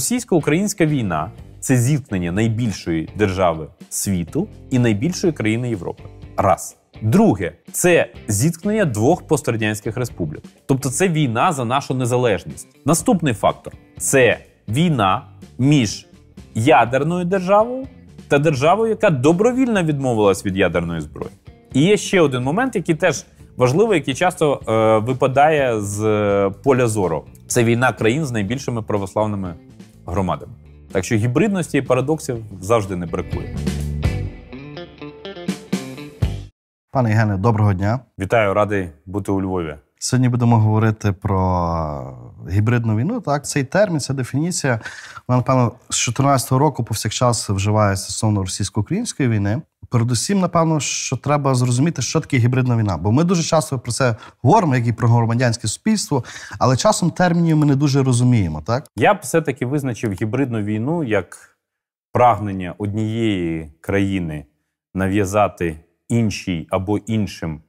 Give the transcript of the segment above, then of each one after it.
Російсько-українська війна це зіткнення найбільшої держави світу і найбільшої країни Європи. Раз. Друге, це зіткнення двох пострадянських республік. Тобто це війна за нашу незалежність. Наступний фактор це війна між ядерною державою та державою, яка добровільно відмовилась від ядерної зброї. І є ще один момент, який теж важливий, який часто е, випадає з е, поля зору. Це війна країн з найбільшими православними громадами. Так що гібридності і парадоксів завжди не бракує. Пане Євгене, доброго дня. Вітаю, радий бути у Львові. Сьогодні будемо говорити про гібридну війну. Так, цей термін, ця дефініція. Вона, напевно, з 14-го року повсякчас вживається стосовно російсько-української війни передусім, напевно, що треба зрозуміти, що таке гібридна війна. Бо ми дуже часто про це говоримо, як і про громадянське суспільство, але часом термінів ми не дуже розуміємо. Так я б все таки визначив гібридну війну як прагнення однієї країни нав'язати іншій або іншим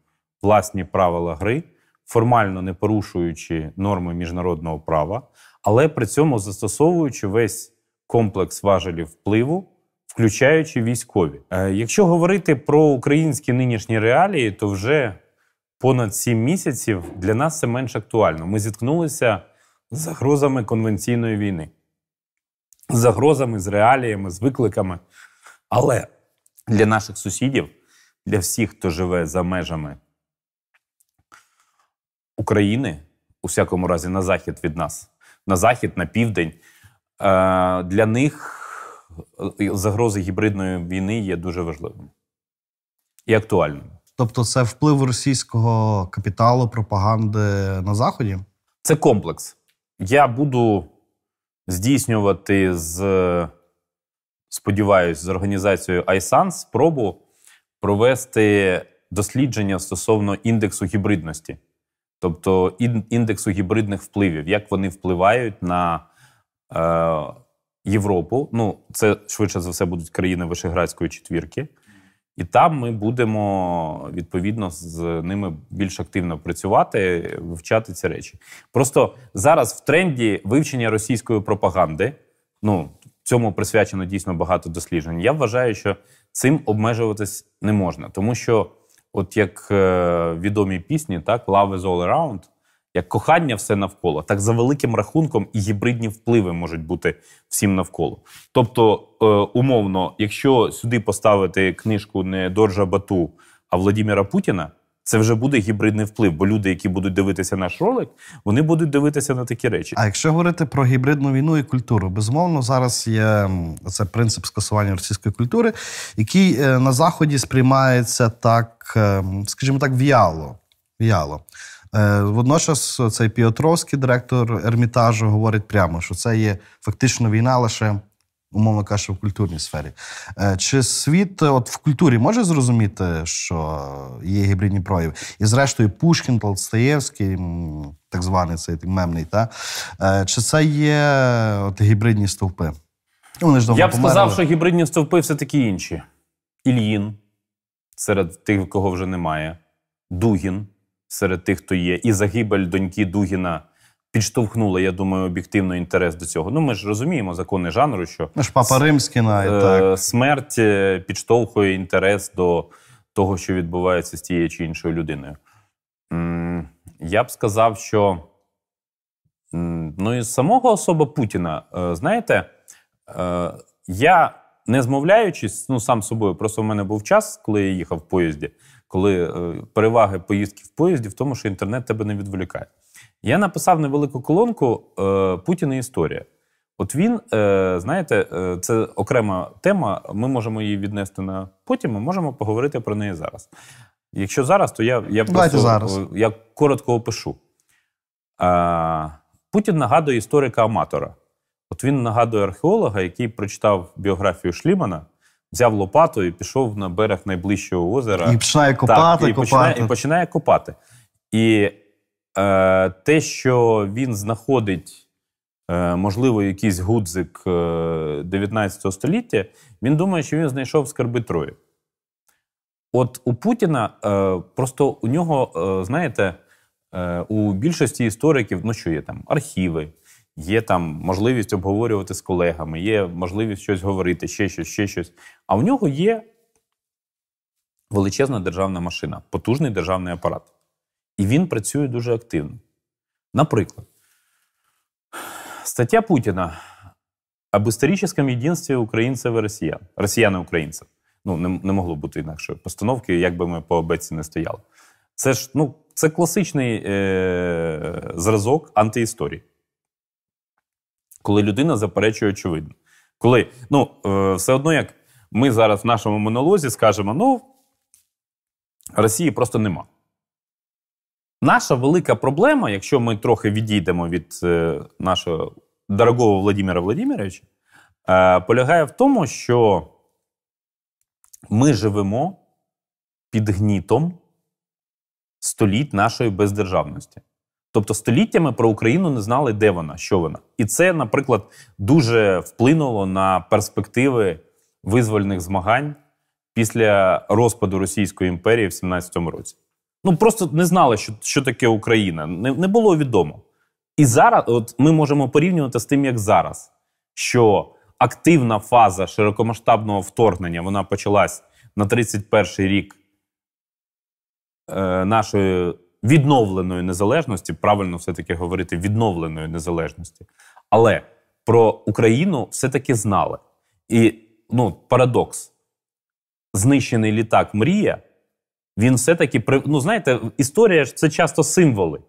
власні правила гри, формально не порушуючи норми міжнародного права, але при цьому застосовуючи весь комплекс важелів впливу включаючи військові. Е, якщо говорити про українські нинішні реалії, то вже понад сім місяців для нас це менш актуально. Ми зіткнулися з загрозами конвенційної війни, з загрозами, з реаліями, з викликами. Але для наших сусідів, для всіх, хто живе за межами України, у всякому разі, на захід від нас, на захід, на південь, е, для них. Е, загрози гібридної війни є дуже важливим і актуальним. Тобто, це вплив російського капіталу, пропаганди на заході? Це комплекс. Я буду здійснювати з, сподіваюсь, з організацією ISAN спробу провести дослідження стосовно індексу гібридності, тобто індексу гібридних впливів, як вони впливають на. Е, Європу. Ну, це швидше за все будуть країни Вишеградської четвірки, і там ми будемо відповідно з ними більш активно працювати, вивчати ці речі. Просто зараз в тренді вивчення російської пропаганди. Ну цьому присвячено дійсно багато досліджень. Я вважаю, що цим обмежуватись не можна, тому що, от як е, відомі пісні, так «Love is all around», як кохання все навколо, так за великим рахунком і гібридні впливи можуть бути всім навколо. Тобто, е, умовно, якщо сюди поставити книжку не Доржа Бату, а Владіміра Путіна, це вже буде гібридний вплив, бо люди, які будуть дивитися наш ролик, вони будуть дивитися на такі речі. А якщо говорити про гібридну війну і культуру, безумовно, зараз є це принцип скасування російської культури, який е, на заході сприймається так, ем, скажімо так, в'яло. в'яло. Е, водночас цей Піотровський, директор Ермітажу, говорить прямо, що це є фактично війна лише. Умовно кажучи, в культурній сфері. Е, чи світ от в культурі може зрозуміти, що є гібридні прояви? І зрештою, Пушкін, Толстаєвський, так званий цей мемний, та? Е, чи це є от гібридні стовпи? Ну, вони ж Я б померили. сказав, що гібридні стовпи все-таки інші. Ільїн, серед тих, кого вже немає, Дугін серед тих, хто є, і загибель доньки Дугіна. Підштовхнула, я думаю, об'єктивно інтерес до цього. Ну, ми ж розуміємо закони жанру, що ну, ж папа Римський, е, так. смерть е, підштовхує інтерес до того, що відбувається з тією чи іншою людиною. Я б сказав, що ну, із самого особа Путіна, е, знаєте, я не змовляючись, ну сам собою, просто в мене був час, коли я їхав в поїзді коли е, переваги поїздки в поїзді в тому, що інтернет тебе не відволікає. Я написав невелику колонку е, Путін і історія. От він, е, знаєте, це окрема тема. Ми можемо її віднести на потім. Ми можемо поговорити про неї зараз. Якщо зараз, то я я просто зараз. я коротко опишу. Путін нагадує історика-аматора. От він нагадує археолога, який прочитав біографію Шлімана взяв лопату і пішов на берег найближчого озера. І починає копати, так, і копати. Починає, і починає копати. І е, те, що він знаходить, е, можливо, якийсь гудзик 19 е, століття, він думає, що він знайшов скарби Трої. От у Путіна е, просто у нього, е, знаєте, е, у більшості істориків, ну що є там, архіви є там можливість обговорювати з колегами, є можливість щось говорити, ще щось, ще щось. А у нього є величезна державна машина, потужний державний апарат. І він працює дуже активно. Наприклад, стаття Путіна об історичному єдинстві українців і росіян, росіяни і українців. Ну, не, не могло бути інакше постановки, як би ми по обеці не стояли. Це ж ну, це класичний е, зразок антиісторії коли людина заперечує очевидно. Коли ну, е, все одно, як ми зараз в нашому монолозі скажемо, ну Росії просто нема. Наша велика проблема, якщо ми трохи відійдемо від е, нашого дорогого Владимира Владимировича, е, полягає в тому, що ми живемо під гнітом століть нашої бездержавності. Тобто століттями про Україну не знали, де вона, що вона, і це, наприклад, дуже вплинуло на перспективи визвольних змагань після розпаду Російської імперії в 17-му році. Ну просто не знали, що що таке Україна, не, не було відомо. І зараз, от ми можемо порівнювати з тим, як зараз, що активна фаза широкомасштабного вторгнення вона почалась на 31-й рік е, нашої відновленої незалежності, правильно все-таки говорити відновленої незалежності. Але про Україну все-таки знали. І ну, парадокс: знищений літак Мрія. Він все-таки ну знаєте, історія ж це часто символи.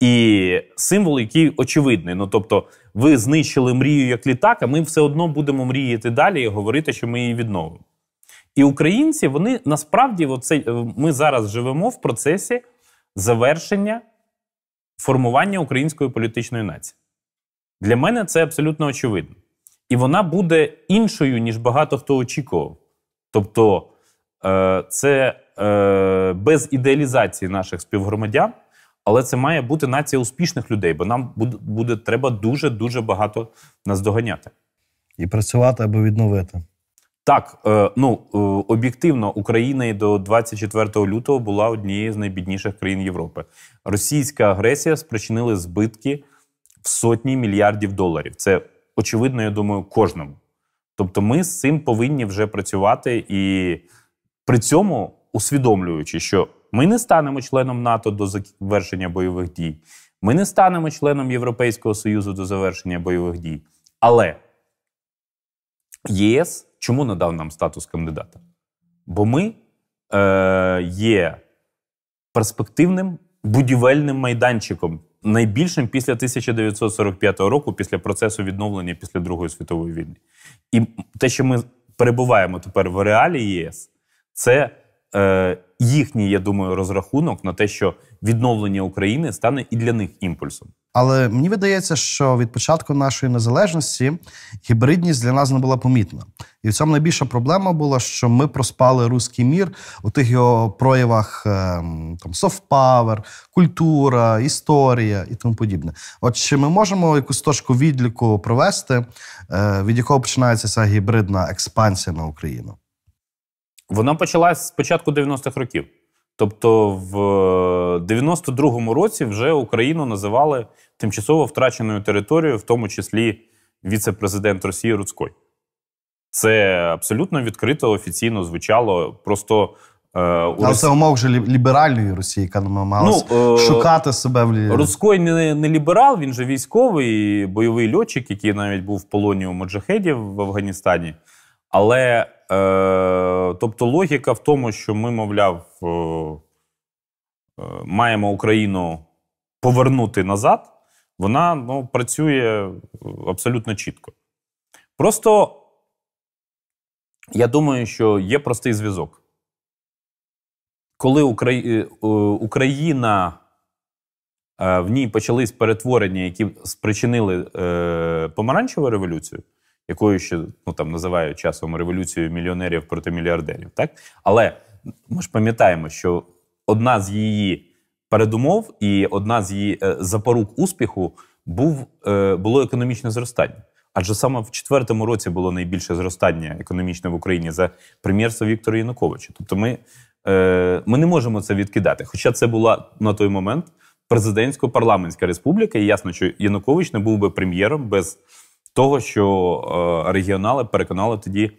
І символ, який очевидний. Ну тобто, ви знищили мрію як літак, а ми все одно будемо мріяти далі і говорити, що ми її відновимо. І українці, вони насправді, оце, ми зараз живемо в процесі завершення формування української політичної нації. Для мене це абсолютно очевидно. І вона буде іншою, ніж багато хто очікував. Тобто е, це е, без ідеалізації наших співгромадян, але це має бути нація успішних людей, бо нам буде треба дуже дуже багато наздоганяти. І працювати аби відновити. Так, е, ну е, об'єктивно, Україна до 24 лютого була однією з найбідніших країн Європи. Російська агресія спричинила збитки в сотні мільярдів доларів. Це очевидно, я думаю, кожному. Тобто, ми з цим повинні вже працювати і при цьому усвідомлюючи, що ми не станемо членом НАТО до завершення бойових дій, ми не станемо членом Європейського Союзу до завершення бойових дій. Але ЄС. Чому надав нам статус кандидата? Бо ми е, є перспективним будівельним майданчиком, найбільшим після 1945 року, після процесу відновлення після Другої світової війни. І те, що ми перебуваємо тепер в реалі ЄС, це е, їхній, я думаю, розрахунок на те, що відновлення України стане і для них імпульсом. Але мені видається, що від початку нашої незалежності гібридність для нас не була помітна, і в цьому найбільша проблема була, що ми проспали руський мір у тих його проявах ем, там софтпавер, культура, історія і тому подібне. От чи ми можемо якусь точку відліку провести, е, від якого починається ця гібридна експансія на Україну? Вона почалась з початку 90-х років. Тобто в 92-му е, році вже Україну називали тимчасово втраченою територією, в тому числі віце-президент Росії Руцькой. Це абсолютно відкрито, офіційно звучало. Просто е, у Рос... це умов вже ліберальної Росії, яка намагалась ну, е... шукати себе в лі... не, не ліберал, він же військовий бойовий льотчик, який навіть був в полоні у Моджахедів в Афганістані. Але е, тобто логіка в тому, що ми, мовляв, е, е маємо Україну повернути назад, вона ну, працює е, абсолютно чітко. Просто я думаю, що є простий зв'язок. Коли Украї... Е, Україна в ній почались перетворення, які спричинили е, помаранчеву революцію якою ще ну там називають часом революцією мільйонерів проти мільярдерів. Так але ми ж пам'ятаємо, що одна з її передумов і одна з її е, запорук успіху був е, було економічне зростання. Адже саме в четвертому році було найбільше зростання економічне в Україні за прем'єрство Віктора Януковича. Тобто, ми е, ми не можемо це відкидати. Хоча це була на той момент президентсько-парламентська республіка, і ясно, що Янукович не був би прем'єром без того, що е, регіонали переконали тоді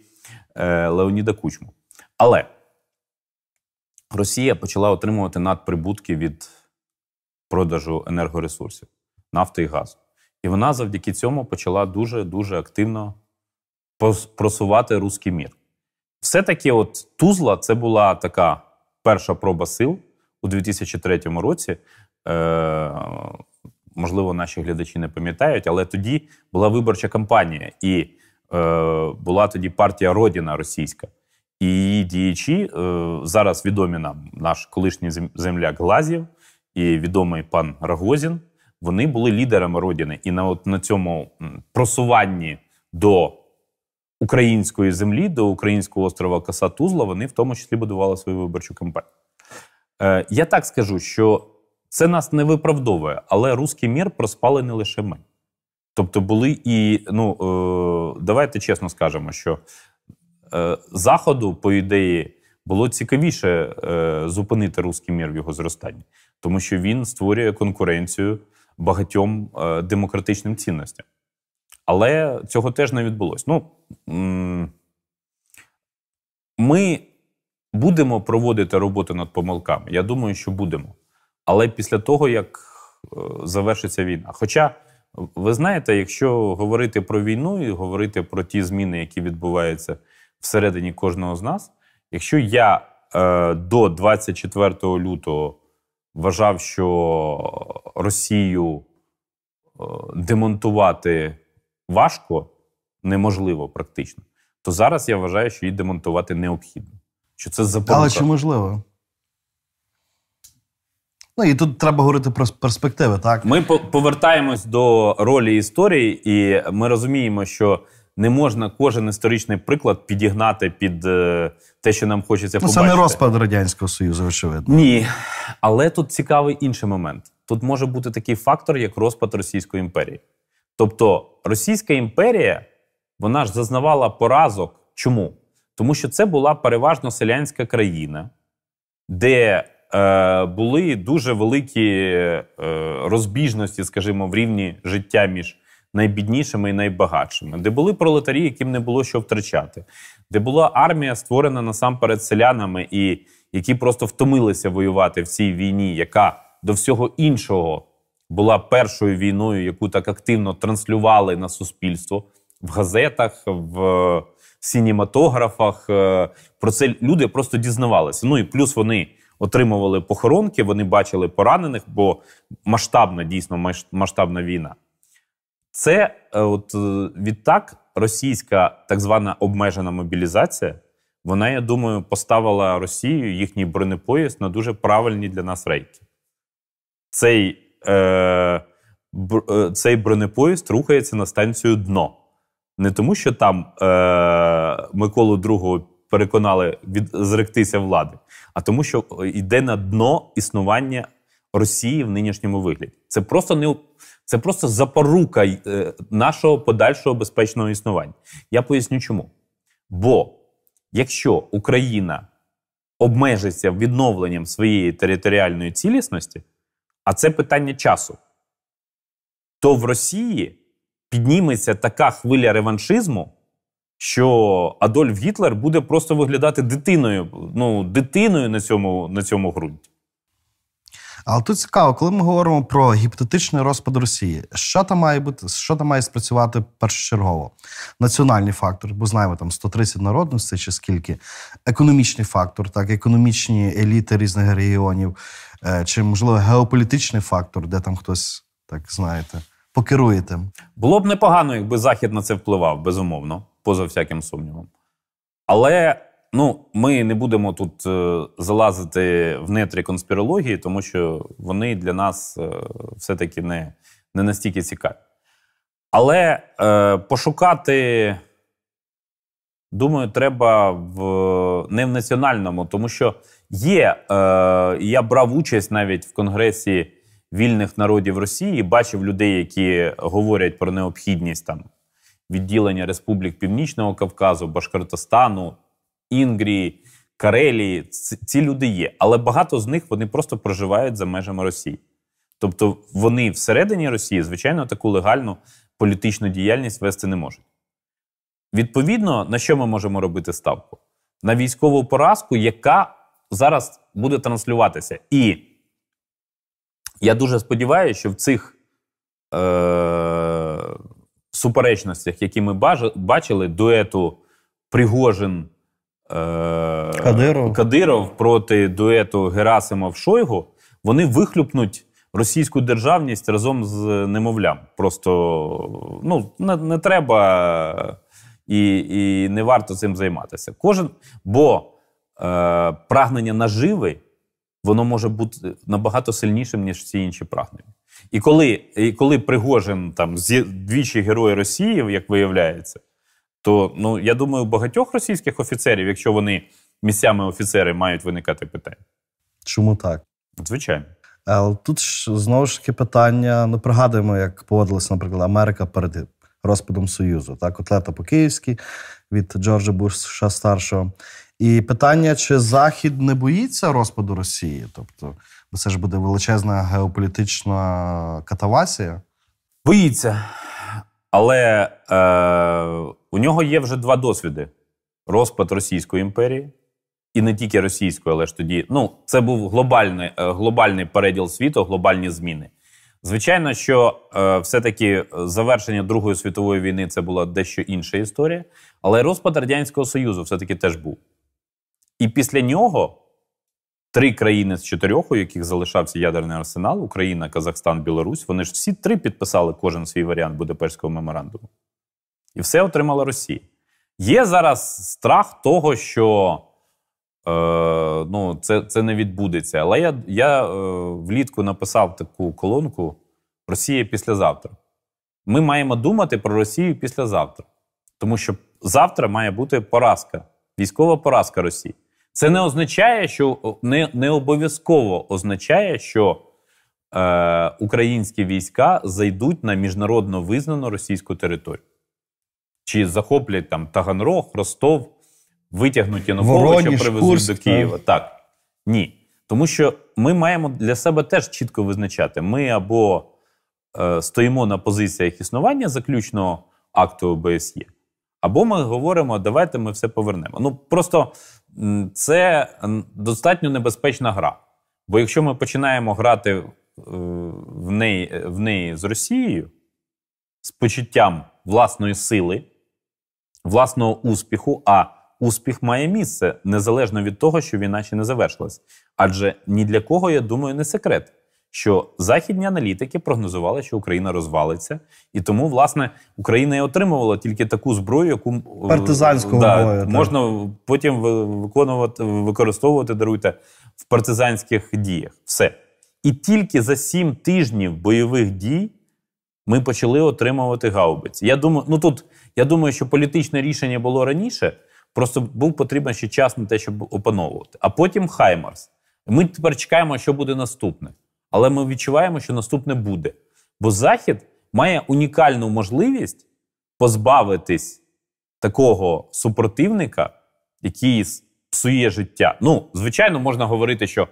е, Леоніда Кучму. Але Росія почала отримувати надприбутки від продажу енергоресурсів, нафти і газу. І вона завдяки цьому почала дуже дуже активно просувати русський мір. Все-таки, от Тузла, це була така перша проба сил у 2003 році. Е- можливо, наші глядачі не пам'ятають, але тоді була виборча кампанія, і е, була тоді партія Родіна Російська. І її діячі е, зараз відомі нам наш колишній земляк Глазів і відомий пан Рагозін. Вони були лідерами Родини. І на от на цьому просуванні до української землі, до українського острова Касатузла, вони в тому числі будували свою виборчу кампанію. Е, Я так скажу, що це нас не виправдовує, але русський мір проспали не лише ми. Тобто були і ну е, давайте чесно скажемо, що е, заходу, по ідеї, було цікавіше е, зупинити русський мір в його зростанні, тому що він створює конкуренцію багатьом е, демократичним цінностям. Але цього теж не відбулося. Ну, ми будемо проводити роботу над помилками. Я думаю, що будемо але після того, як е, завершиться війна. Хоча, ви знаєте, якщо говорити про війну і говорити про ті зміни, які відбуваються всередині кожного з нас, якщо я е, до 24 лютого вважав, що Росію е, демонтувати важко, неможливо практично, то зараз я вважаю, що її демонтувати необхідно. Що це запорука. Але чи можливо? Ну і тут треба говорити про перспективи. Так ми повертаємось до ролі історії, і ми розуміємо, що не можна кожен історичний приклад підігнати під е, те, що нам хочеться ну, побачити. Ну, Саме розпад радянського союзу. Очевидно, ні, але тут цікавий інший момент. Тут може бути такий фактор, як розпад Російської імперії. Тобто Російська імперія вона ж зазнавала поразок. Чому? Тому що це була переважно селянська країна, де Е, були дуже великі е, розбіжності, скажімо, в рівні життя між найбіднішими і найбагатшими, де були пролетарі, яким не було що втрачати, де була армія, створена насамперед селянами, і які просто втомилися воювати в цій війні, яка до всього іншого була першою війною, яку так активно транслювали на суспільство в газетах. в е, сінематографах. Про це люди просто дізнавалися. Ну і плюс вони отримували похоронки, вони бачили поранених, бо масштабна, дійсно, масштабна війна. Це е, от е, відтак російська так звана обмежена мобілізація. Вона, я думаю, поставила Росію їхній бронепоїзд на дуже правильні для нас рейки. Цей е, бр, е, цей бронепоїзд рухається на станцію дно. Не тому, що там е, Миколу II переконали від зректися влади, а тому, що е, йде на дно існування Росії в нинішньому вигляді. Це просто не це просто запорука е, нашого подальшого безпечного існування. Я поясню, чому. Бо якщо Україна обмежиться відновленням своєї територіальної цілісності, а це питання часу, то в Росії підніметься така хвиля реваншизму що Адольф Гітлер буде просто виглядати дитиною, ну, дитиною на цьому, на цьому ґрунті. Але тут цікаво, коли ми говоримо про гіпотетичний розпад Росії, що там має бути, що там має спрацювати першочергово? Національний фактор, бо знаємо там 130 народностей чи скільки, економічний фактор, так, економічні еліти різних регіонів, е, чи, можливо, геополітичний фактор, де там хтось, так знаєте, покерує тим. Було б непогано, якби Захід на це впливав, безумовно поза всяким сумнівом. Але ну, ми не будемо тут е, залазити в нетрі конспірології, тому що вони для нас е, все-таки не не настільки цікаві. Але е, пошукати, думаю, треба в, не в національному, тому що є. е, Я брав участь навіть в Конгресі вільних народів Росії, бачив людей, які говорять про необхідність там відділення Республік Північного Кавказу, Башкортостану, Інгрії, Карелії. Ці люди є, але багато з них вони просто проживають за межами Росії. Тобто вони всередині Росії, звичайно, таку легальну політичну діяльність вести не можуть. Відповідно, на що ми можемо робити ставку? На військову поразку, яка зараз буде транслюватися. І я дуже сподіваюся, що в цих е, суперечностях, які ми бачили, дуету Пригожин е, Кадиров. Кадиров проти дуету Герасимов Шойгу, вони вихлюпнуть російську державність разом з немовлям. Просто ну, не, не треба і і не варто цим займатися. Кожен, бо е, прагнення наживи, воно може бути набагато сильнішим, ніж всі інші прагнення. І коли і коли Пригожин там двічі герої Росії, як виявляється, то ну я думаю, багатьох російських офіцерів, якщо вони місцями офіцери, мають виникати питання. Чому так? Звичайно. Е, тут ж знову ж таки питання: ну пригадуємо, як поводилася, наприклад, Америка перед розпадом Союзу, так, котлета по київськи від Джорджа Буша старшого. І питання, чи Захід не боїться розпаду Росії? Тобто бо це ж буде величезна геополітична катавасія. Боїться, але е, у нього є вже два досвіди: розпад Російської імперії. І не тільки російської, але ж тоді ну це був глобальний е, глобальний переділ світу, глобальні зміни. Звичайно, що е, все-таки завершення Другої світової війни це була дещо інша історія, але розпад Радянського Союзу все-таки теж був. І після нього Три країни з чотирьох, у яких залишався ядерний арсенал: Україна, Казахстан, Білорусь. Вони ж всі три підписали кожен свій варіант Будапештського меморандуму. І все отримала Росія. Є зараз страх того, що е, ну, це це не відбудеться. Але я я е, влітку написав таку колонку Росія післязавтра. Ми маємо думати про Росію післязавтра, тому що завтра має бути поразка, військова поразка Росії. Це не означає, що не не обов'язково означає, що е, українські війська зайдуть на міжнародно визнану російську територію. Чи захоплять там Таганрог, Ростов, витягнуть Януковича, привезуть Курск, до Києва. Так. так. Ні. Тому що ми маємо для себе теж чітко визначати: ми або е, стоїмо на позиціях існування заключного акту ОБСЄ, або ми говоримо, давайте ми все повернемо. Ну просто це достатньо небезпечна гра. Бо якщо ми починаємо грати е, в неї, е, в неї з Росією з почуттям власної сили, власного успіху, а успіх має місце незалежно від того, що війна ще не завершилась. Адже ні для кого, я думаю, не секрет що західні аналітики прогнозували, що Україна розвалиться, і тому власне Україна і отримувала тільки таку зброю, яку партизанського да, бою, можна так. потім виконувати використовувати, даруйте в партизанських діях. Все і тільки за сім тижнів бойових дій. Ми почали отримувати гаубиці. Я думаю, ну тут я думаю, що політичне рішення було раніше, просто був потрібен ще час на те, щоб опановувати. А потім Хаймарс. Ми тепер чекаємо, що буде наступне але ми відчуваємо, що наступне буде. Бо Захід має унікальну можливість позбавитись такого супротивника, який псує життя. Ну, звичайно, можна говорити, що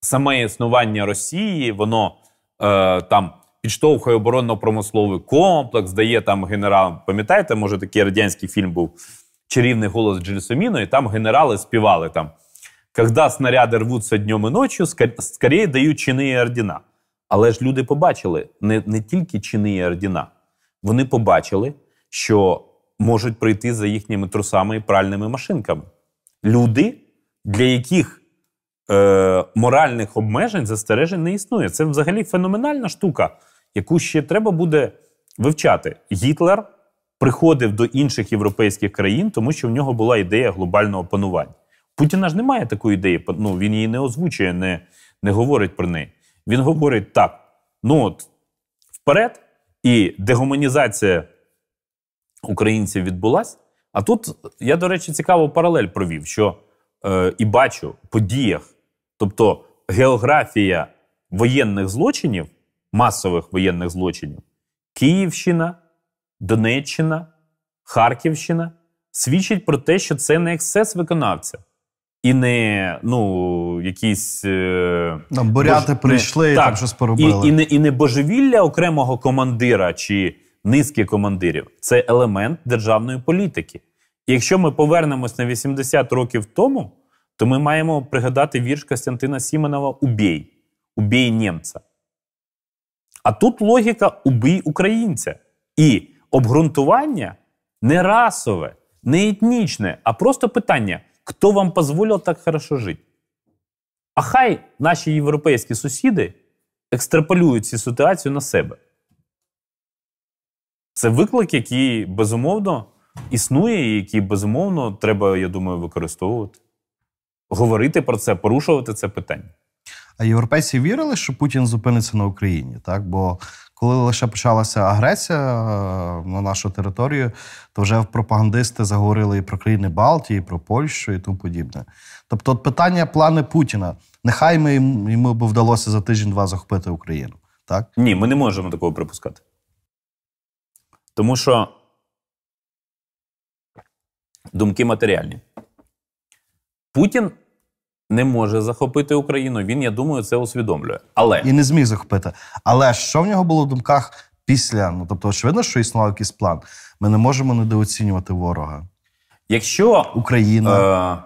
саме існування Росії, воно е, там. Підштовхує оборонно-промисловий комплекс, дає там генералам. Пам'ятаєте, може такий радянський фільм був Чарівний голос Джельсоміно, і там генерали співали там Когда снаряди рвуться днем і ночью, скоріше дають чини і ордіна. Але ж люди побачили не не тільки чини і ордіна. Вони побачили, що можуть прийти за їхніми трусами і пральними машинками. Люди, для яких е, моральних обмежень застережень не існує. Це взагалі феноменальна штука, яку ще треба буде вивчати. Гітлер приходив до інших європейських країн, тому що в нього була ідея глобального панування. Путіна ж немає такої ідеї. Ну він її не озвучує, не не говорить про неї. Він говорить так: ну от вперед, і дегуманізація українців відбулась. А тут я, до речі, цікаву паралель провів, що е, і бачу по діях, тобто географія воєнних злочинів, масових воєнних злочинів, Київщина, Донеччина, Харківщина свідчить про те, що це не ексцес виконавця. І не ну, якісь е, там буряти бож... прийшли і так, там щось поробили. І, і, не, і не божевілля окремого командира чи низки командирів. Це елемент державної політики. І якщо ми повернемось на 80 років тому, то ми маємо пригадати вірш Костянтина Сіменова Убій, убій німця. А тут логіка убий українця. І обґрунтування не расове, не етнічне, а просто питання кто вам позволил так хорошо жить? А хай наші європейські сусіди екстраполюють цю ситуацію на себе. Це виклик, який безумовно існує, і який безумовно треба, я думаю, використовувати. Говорити про це, порушувати це питання. А європейці вірили, що Путін зупиниться на Україні, так? Бо коли лише почалася агресія е, на нашу територію, то вже пропагандисти заговорили і про країни Балтії, і про Польщу і тому подібне. Тобто, от питання плани Путіна. Нехай ми йому б вдалося за тиждень-два захопити Україну. Так ні, ми не можемо такого припускати. Тому що думки матеріальні. Путін не може захопити Україну. Він, я думаю, це усвідомлює. Але і не зміг захопити. Але що в нього було в думках після? Ну тобто, очевидно, що існував якийсь план. Ми не можемо недооцінювати ворога. Якщо Україна, е-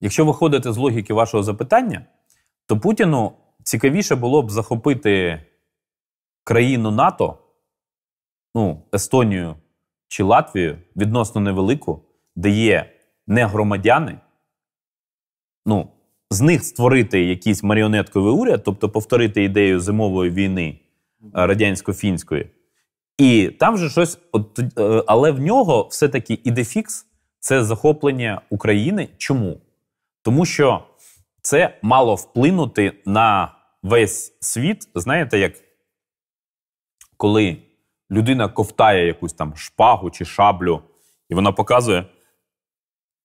якщо виходити з логіки вашого запитання, то Путіну цікавіше було б захопити країну НАТО, ну Естонію чи Латвію, відносно невелику, де є не громадяни ну, з них створити якийсь маріонетковий уряд, тобто повторити ідею зимової війни е, радянсько-фінської. І там же щось, от, е, але в нього все-таки ідефікс це захоплення України. Чому? Тому що це мало вплинути на весь світ. Знаєте, як коли людина ковтає якусь там шпагу чи шаблю, і вона показує,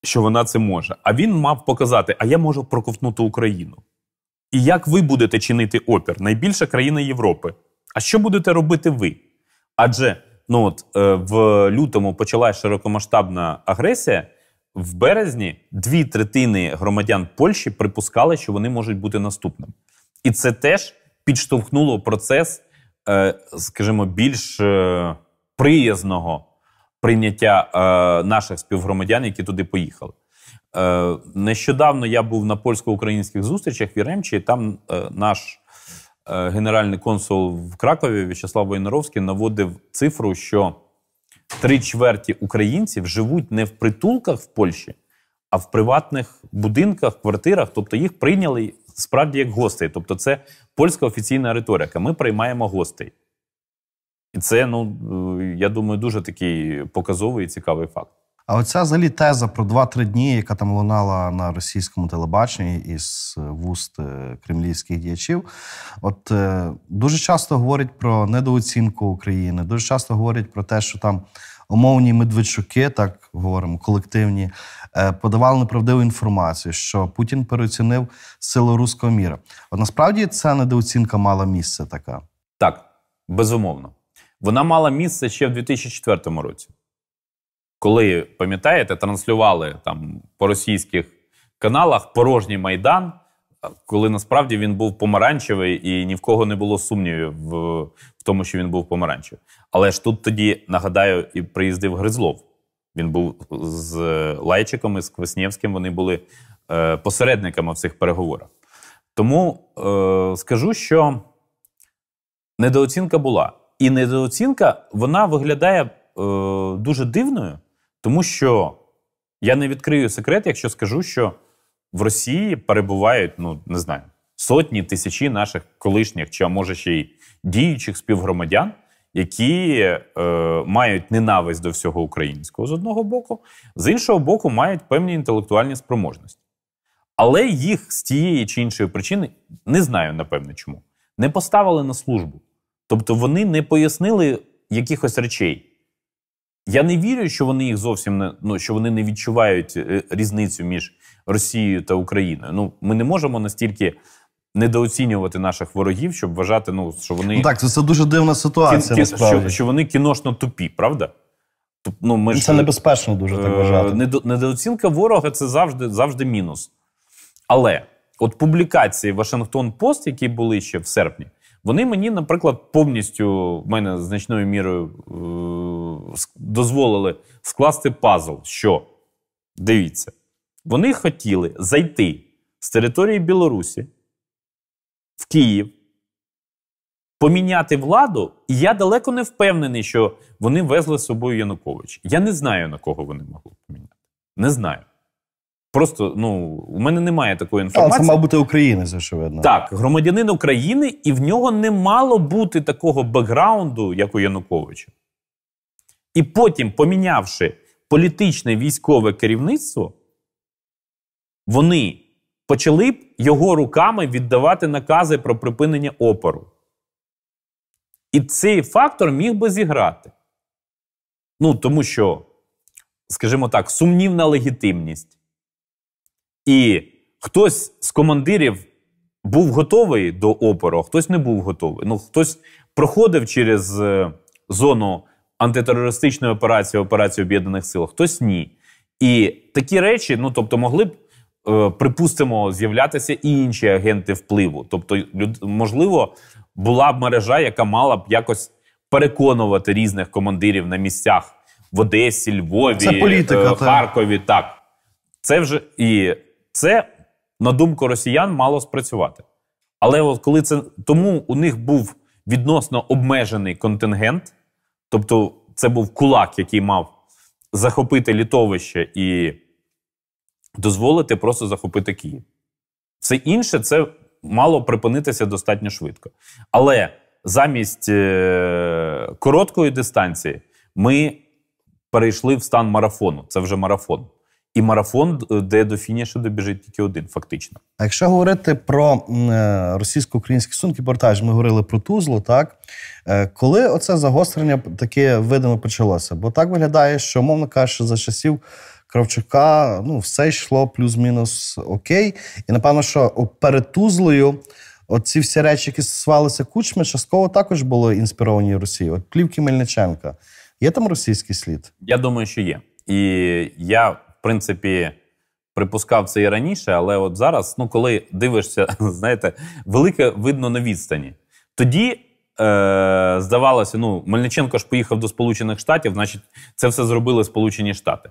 що вона це може. А він мав показати, а я можу проковтнути Україну. І як ви будете чинити опір? Найбільша країна Європи. А що будете робити ви? Адже ну от, е, в лютому почалася широкомасштабна агресія. В березні дві третини громадян Польщі припускали, що вони можуть бути наступними. І це теж підштовхнуло процес, е, скажімо, більш е, приязного прийняття е, наших співгромадян, які туди поїхали. Е, Нещодавно я був на польсько-українських зустрічах в Єремчі. Там е, наш е, генеральний консул в Кракові В'ячеслав Войнаровський наводив цифру, що три чверті українців живуть не в притулках в Польщі, а в приватних будинках, квартирах, тобто їх прийняли справді як гостей. Тобто, це польська офіційна риторика. Ми приймаємо гостей. І це, ну е, я думаю, дуже такий показовий і цікавий факт. А оця взагалі теза про 2-3 дні, яка там лунала на російському телебаченні із е, вуст е, кремлівських діячів, от дуже часто говорять про недооцінку України, дуже часто говорять про те, що там умовні медведчуки, так говоримо, колективні, подавали неправдиву інформацію, що Путін переоцінив силу руського міра. От насправді ця недооцінка мала місце така. Так, безумовно. Вона мала місце ще в 2004 році. Коли, пам'ятаєте, транслювали там по російських каналах порожній майдан, коли насправді він був помаранчевий і ні в кого не було сумнівів в, в тому, що він був помаранчевий. Але ж тут тоді, нагадаю, і приїздив Гризлов. Він був з Лайчиком і з Квеснєвським, вони були е, посередниками в цих переговорах. Тому е, скажу, що недооцінка була і недооцінка вона виглядає е, дуже дивною, тому що я не відкрию секрет, якщо скажу, що в Росії перебувають, ну не знаю, сотні тисячі наших колишніх, чи а може ще й діючих співгромадян. Які е, мають ненависть до всього українського з одного боку, з іншого боку, мають певні інтелектуальні спроможності. Але їх з тієї чи іншої причини не знаю, напевне, чому не поставили на службу. Тобто вони не пояснили якихось речей. Я не вірю, що вони їх зовсім не ну, що вони не відчувають е, різницю між Росією та Україною. Ну ми не можемо настільки недооцінювати наших ворогів, щоб вважати, ну що вони ну, так. Це, це дуже дивна ситуація. Кі... насправді. Що, що вони кіношно тупі, правда? Ну, ми Це ж... небезпечно дуже так е, вважати. Недо... Недооцінка ворога це завжди завжди мінус. Але от публікації Вашингтон-Пост, які були ще в серпні, вони мені, наприклад, повністю в мене значною мірою е, дозволили скласти пазл. Що дивіться, вони хотіли зайти з території Білорусі в Київ. Поміняти владу, і я далеко не впевнений, що вони везли з собою Янукович. Я не знаю, на кого вони могли поміняти. Не знаю. Просто ну у мене немає такої інформації. Але це мав бути українець, очевидно. Так, громадянин України, і в нього не мало бути такого бекграунду, як у Януковича. І потім, помінявши політичне військове керівництво, вони почали б його руками віддавати накази про припинення опору. І цей фактор міг би зіграти. Ну тому що, скажімо так, сумнівна легітимність. І хтось з командирів був готовий до опору, а хтось не був готовий. Ну, хтось проходив через е, зону антитерористичної операції, операції Об'єднаних Сил, хтось ні. І такі речі, ну тобто, могли б. Е, припустимо, з'являтися і інші агенти впливу. Тобто, можливо, була б мережа, яка мала б якось переконувати різних командирів на місцях в Одесі, Львові, Це політика, е, Харкові. Так. так це вже і це, на думку росіян, мало спрацювати. Але от коли це тому у них був відносно обмежений контингент, тобто це був кулак, який мав захопити літовище і дозволити просто захопити Київ. Все інше це мало припинитися достатньо швидко. Але замість е- короткої дистанції ми перейшли в стан марафону. Це вже марафон і марафон, е, де до фінішу добіжить тільки один, фактично. А якщо говорити про е, російсько-українські стосунки, портаж, ми говорили про Тузлу, так е, коли оце загострення таке видимо почалося? Бо так виглядає, що мовно кажучи, за часів. Кравчука, ну, все йшло плюс-мінус окей. І напевно, що перед Тузлою оці всі речі, які стосувалися кучми, частково також були інспіровані Росією. От плівки Мельниченка. Є там російський слід? Я думаю, що є. І я в принципі. Припускав це і раніше, але от зараз, ну коли дивишся, знаєте, велике видно на відстані. Тоді е, здавалося, ну Мельниченко ж поїхав до Сполучених Штатів, значить, це все зробили Сполучені Штати.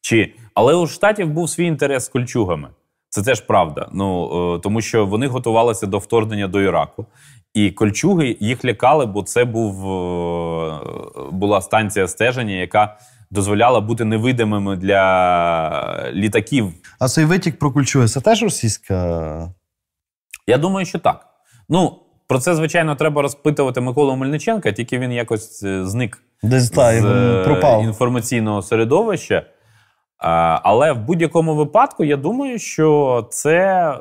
Чи але у штатів був свій інтерес з кольчугами. Це теж правда. Ну е, тому що вони готувалися до вторгнення до Іраку, і кольчуги їх лякали, бо це був е, була станція стеження, яка дозволяла бути невидимими для літаків. А цей витік про кульчує це теж російська? Я думаю, що так. Ну, про це, звичайно, треба розпитувати Миколу Мельниченка, тільки він якось е, зник Десь, з е, пропав. інформаційного середовища. Але в будь-якому випадку, я думаю, що це е,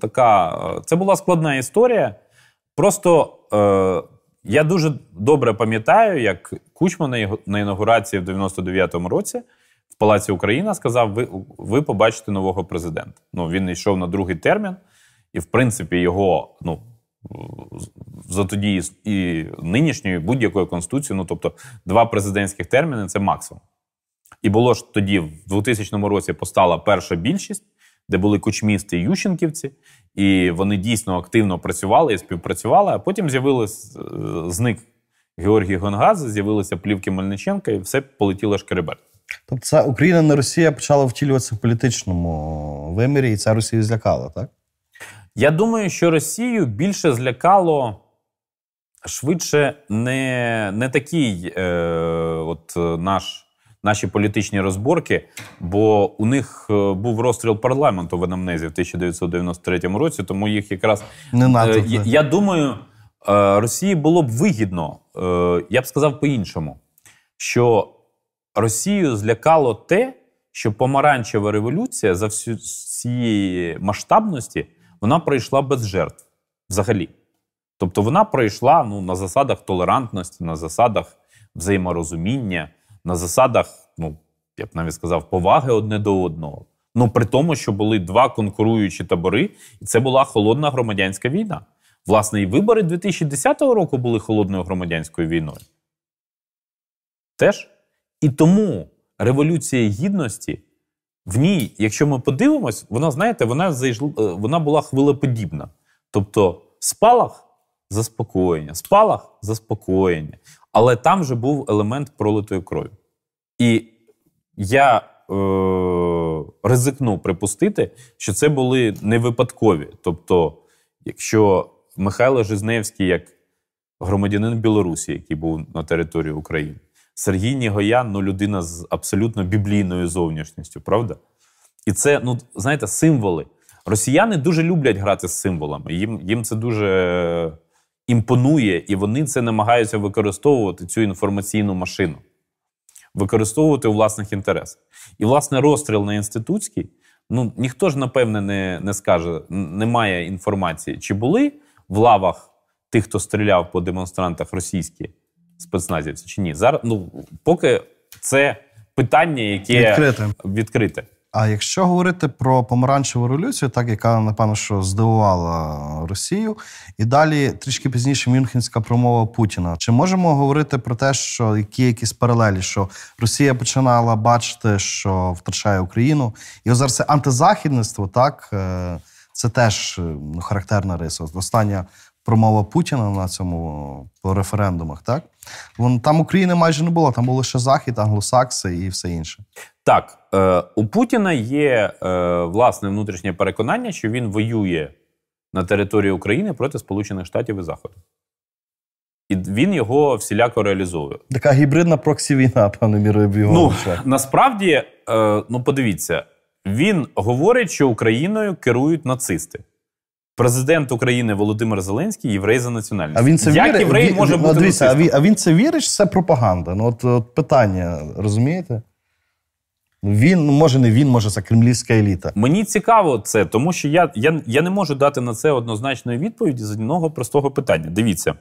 така е, це була складна історія. Просто я дуже добре пам'ятаю, як Кучма на інаугурації в 99-му році в Палаці Україна сказав: Ви ви побачите нового президента. Ну він йшов на другий термін, і в принципі його ну за тоді і нинішньої будь-якої конституції, ну тобто два президентських терміни це максимум. І було ж тоді, в 2000 році, постала перша більшість де були кучмісти і ющенківці, і вони дійсно активно працювали і співпрацювали. А потім з'явилось е, зник Георгій Гонгаз, з'явилися плівки Мельниченка, і все полетіло шкереберть. Тобто ця Україна не Росія почала втілюватися в політичному вимірі, і це Росію злякало, так? Я думаю, що Росію більше злякало швидше не не такий е, от е, наш наші політичні розборки, бо у них е, був розстріл парламенту в Анамнезі в 1993 році, тому їх якраз не НАТО. Е, я, я думаю, е, Росії було б вигідно, я б сказав по-іншому, що Росію злякало те, що помаранчева революція за всієї масштабності вона пройшла без жертв взагалі. Тобто вона пройшла ну, на засадах толерантності, на засадах взаєморозуміння на засадах, ну я б навіть сказав, поваги одне до одного. Ну при тому, що були два конкуруючі табори, і це була холодна громадянська війна. Власне, і вибори 2010 року були холодною громадянською війною. Теж? І тому Революція Гідності в ній, якщо ми подивимось, вона, знаєте, вона зайшла, е, вона була хвилеподібна. Тобто спалах заспокоєння, спалах заспокоєння. Але там вже був елемент пролитої крові. І я е- ризикну припустити, що це були не випадкові. Тобто, якщо Михайло Жизневський, як громадянин Білорусі, який був на території України, Сергій Нігоян ну людина з абсолютно біблійною зовнішністю, правда? І це, ну знаєте, символи. Росіяни дуже люблять грати з символами. Їм їм це дуже імпонує, і вони це намагаються використовувати цю інформаційну машину, використовувати у власних інтересах. І, власне, розстріл на інститутський, ну ніхто ж, напевне, не, не скаже, немає інформації, чи були в лавах тих, хто стріляв по демонстрантах російські спецназівці, чи ні. Зараз ну поки це питання, яке відкрите. відкрите. А якщо говорити про помаранчеву революцію, так яка напевно що здивувала Росію, і далі трішки пізніше Мюнхенська промова Путіна. Чи можемо говорити про те, що які якісь паралелі, що Росія починала бачити, що втрачає Україну, і ось зараз це антизахідництво, так е, це теж е, ну, характерна риса. Остання промова Путіна на цьому по референдумах, так вон там України майже не було, там був лише захід, англосакси і все інше. Так, е, у Путіна є е, власне внутрішнє переконання, що він воює на території України проти Сполучених Штатів і Заходу. І він його всіляко реалізовує. Така гібридна проксі-війна, певно, мірою в його. Ну, вважає. Насправді, е, ну подивіться, він говорить, що Україною керують нацисти. Президент України Володимир Зеленський єврей за національність. А він це Як віри... єврей може ну, бути. Дивіться, а він це вірить, це пропаганда. Ну, от, от питання, розумієте? Ну, він ну, може не він, може це кремлівська еліта. Мені цікаво це, тому що я я, я не можу дати на це однозначної відповіді з одного простого питання. Дивіться,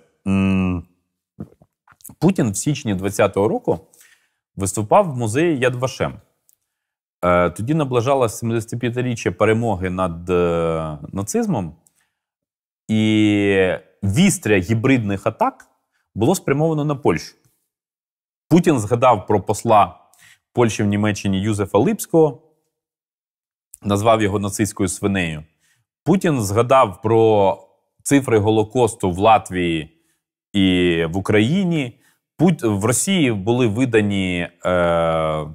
Путін в січні 20-го року виступав в музеї Ядвашем. Е, Тоді наближалося 75-річчя перемоги над е, нацизмом, і вістря гібридних атак було спрямовано на Польщу. Путін згадав про посла. Польщі в Німеччині Юзефа Липського, назвав його нацистською свинею. Путін згадав про цифри Голокосту в Латвії і в Україні. В Росії були видані е,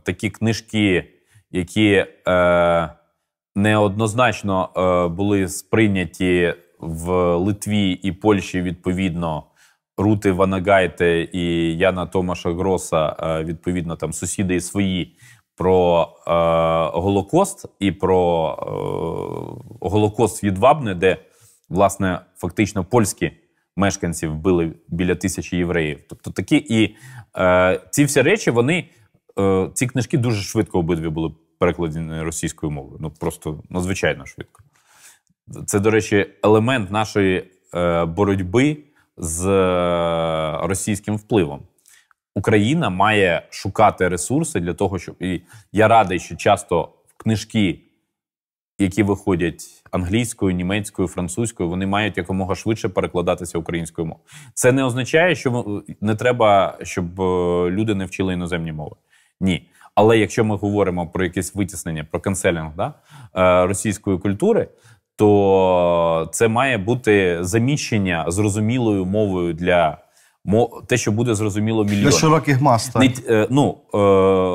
такі книжки, які е, неоднозначно е, були сприйняті в Литві і Польщі відповідно Рути Ванагайте і Яна Томаша Гроса, е, відповідно, там сусіди і свої про е, Голокост і про е, Голокост від Вабни, де, власне, фактично польські мешканці вбили біля тисячі євреїв. Тобто такі і е, ці всі речі, вони е, ці книжки дуже швидко обидві були перекладені російською мовою. Ну просто надзвичайно швидко. Це, до речі, елемент нашої е, боротьби з е, російським впливом. Україна має шукати ресурси для того, щоб і я радий, що часто книжки, які виходять англійською, німецькою, французькою, вони мають якомога швидше перекладатися українською мовою. Це не означає, що не треба, щоб е, люди не вчили іноземні мови. Ні. Але якщо ми говоримо про якесь витіснення, про канселінг да, е, російської культури, то це має бути заміщення зрозумілою мовою для те, що буде зрозуміло мільйонам. Для широких мас, так. Не, ну, е,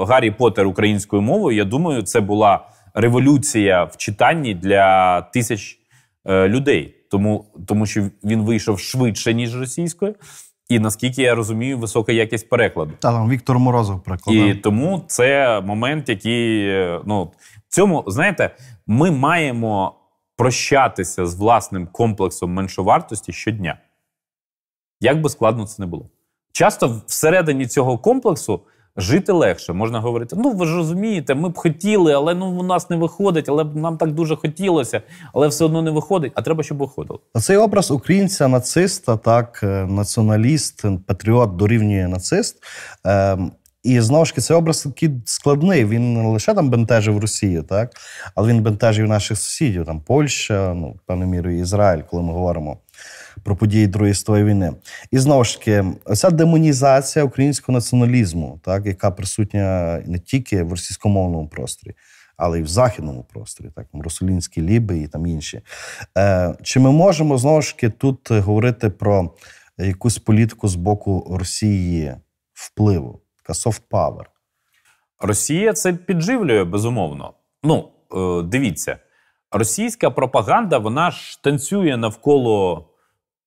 Гаррі Поттер українською мовою. Я думаю, це була революція в читанні для тисяч е, людей, тому, тому що він вийшов швидше ніж російською. І наскільки я розумію, висока якість перекладу. Та там Віктор Морозов перекладав. І тому це момент, який е, ну в цьому знаєте, ми маємо прощатися з власним комплексом меншовартості щодня. Як би складно це не було. Часто всередині цього комплексу жити легше. Можна говорити, ну ви ж розумієте, ми б хотіли, але ну у нас не виходить, але б нам так дуже хотілося, але все одно не виходить, а треба, щоб виходило. Цей образ українця, нациста, так, е, націоналіст, патріот дорівнює нацист. Е- і знову ж таки, це образ такий складний. Він не лише там бентежив Росію, так але він бентежив наших сусідів, там Польща, ну певною мірою Ізраїль, коли ми говоримо про події Другої світової війни. І знову ж таки, ця демонізація українського націоналізму, так яка присутня не тільки в російськомовному просторі, але й в західному просторі, так Мурусолінські ліби і там інші. Е, Чи ми можемо знову ж таки тут говорити про якусь політику з боку Росії впливу? така soft power. Росія це підживлює безумовно. Ну, е, дивіться, російська пропаганда вона ж танцює навколо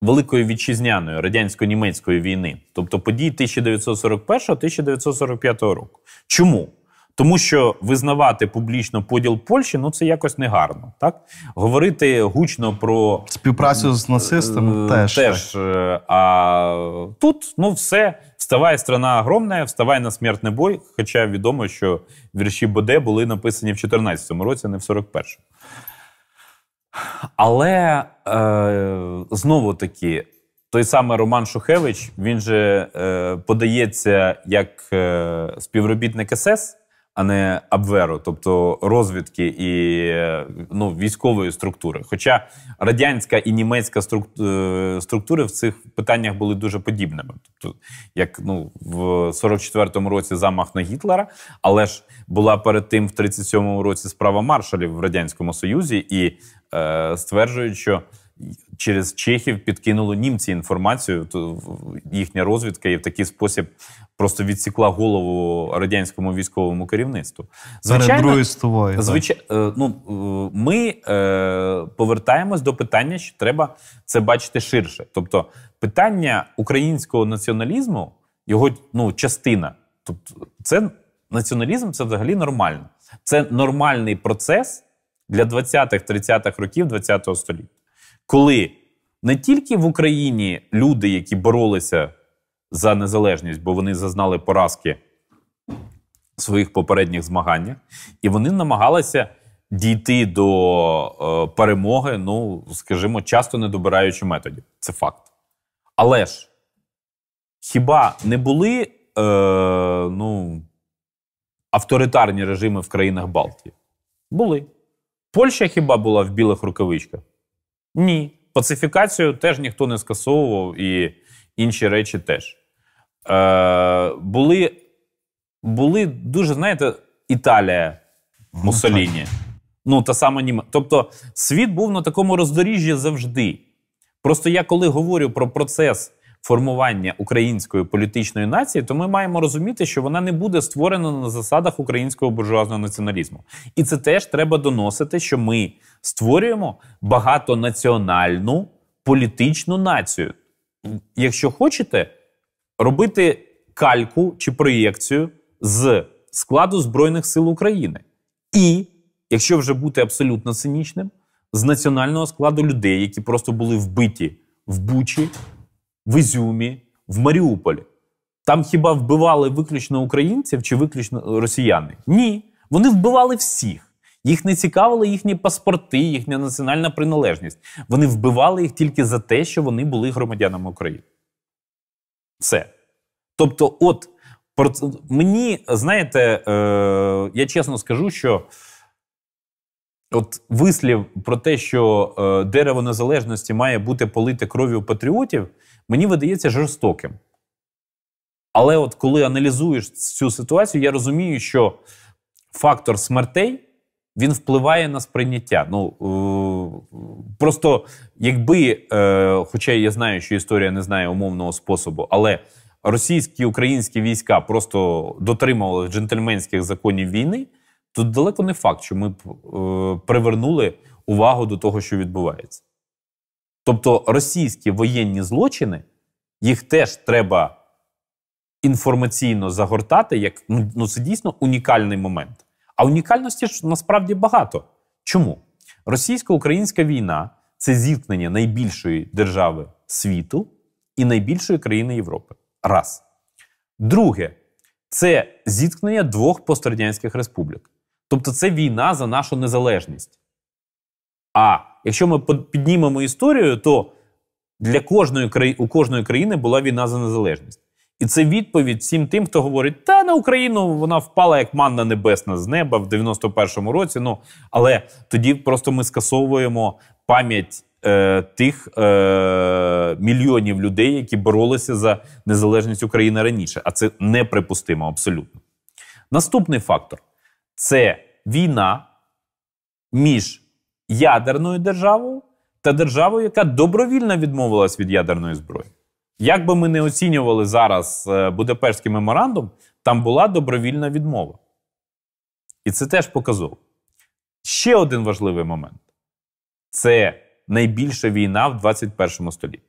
великої вітчизняної радянсько-німецької війни, тобто подій 1941-1945 року. Чому? Тому що визнавати публічно поділ Польщі ну це якось негарно. Так говорити гучно про співпрацю з нацистами е, теж. теж. Е, а тут ну все вставай, страна огромна, вставай на смертний бой. Хоча відомо, що вірші Боде були написані в 14-му році, а не в 41-му. Але е, знову таки, той самий Роман Шухевич він же е, подається як е, співробітник СС, а не Абверу, тобто розвідки і ну, військової структури. Хоча радянська і німецька е, структури в цих питаннях були дуже подібними. Тобто, як ну, в 44-му році замах на Гітлера, але ж була перед тим в 37-му році справа маршалів в радянському союзі і е, стверджують, що через Чехів підкинуло німці інформацію. То їхня розвідка і в такий спосіб просто відсікла голову радянському військовому керівництву. Звичайно, ствою, звичай... Е, ну, е, ми е, повертаємось до питання, що треба це бачити ширше. Тобто, питання українського націоналізму, його ну, частина, тобто, це націоналізм, це взагалі нормально. Це нормальний процес для 20-30-х років ХХ століття коли не тільки в Україні люди, які боролися за незалежність, бо вони зазнали поразки в своїх попередніх змаганнях, і вони намагалися дійти до е, перемоги, ну, скажімо, часто не добираючи методів. Це факт. Але ж хіба не були е, ну, авторитарні режими в країнах Балтії? Були. Польща хіба була в білих рукавичках? Ні. Пацифікацію теж ніхто не скасовував, і інші речі теж. Е, Були були дуже, знаєте, Італія ну, Муссоліні. Ну, та сама Німа. Тобто, світ був на такому роздоріжжі завжди. Просто я коли говорю про процес формування української політичної нації, то ми маємо розуміти, що вона не буде створена на засадах українського буржуазного націоналізму. І це теж треба доносити, що ми створюємо багатонаціональну політичну націю. Якщо хочете робити кальку чи проєкцію з складу Збройних сил України, і якщо вже бути абсолютно цинічним, з національного складу людей, які просто були вбиті в Бучі, в Ізюмі, в Маріуполі. Там хіба вбивали виключно українців чи виключно росіяни? Ні. Вони вбивали всіх. Їх не цікавили їхні паспорти, їхня національна приналежність. Вони вбивали їх тільки за те, що вони були громадянами України. Все. Тобто, от мені, знаєте, е, я чесно скажу, що от вислів про те, що е, дерево незалежності має бути полите кров'ю патріотів, мені видається жорстоким. Але от коли аналізуєш цю ситуацію, я розумію, що фактор смертей він впливає на сприйняття. Ну е, просто якби, е, хоча я знаю, що історія не знає умовного способу, але російські українські війська просто дотримували джентльменських законів війни, то далеко не факт, що ми б е, привернули увагу до того, що відбувається. Тобто російські воєнні злочини, їх теж треба інформаційно загортати, як ну, ну це дійсно унікальний момент. А унікальності ж насправді багато. Чому? Російсько-українська війна це зіткнення найбільшої держави світу і найбільшої країни Європи. Раз. Друге, це зіткнення двох пострадянських республік. Тобто, це війна за нашу незалежність. А якщо ми піднімемо історію, то для кожної у кожної країни була війна за незалежність. І це відповідь всім тим, хто говорить, та на Україну вона впала як манна небесна з неба в 91-му році. Ну але тоді просто ми скасовуємо пам'ять е, тих е, мільйонів людей, які боролися за незалежність України раніше. А це неприпустимо абсолютно. Наступний фактор це війна між ядерною державою та державою, яка добровільно відмовилась від ядерної зброї. Як би ми не оцінювали зараз е, Будапештський меморандум, там була добровільна відмова. І це теж показово. Ще один важливий момент це найбільша війна в 21 столітті.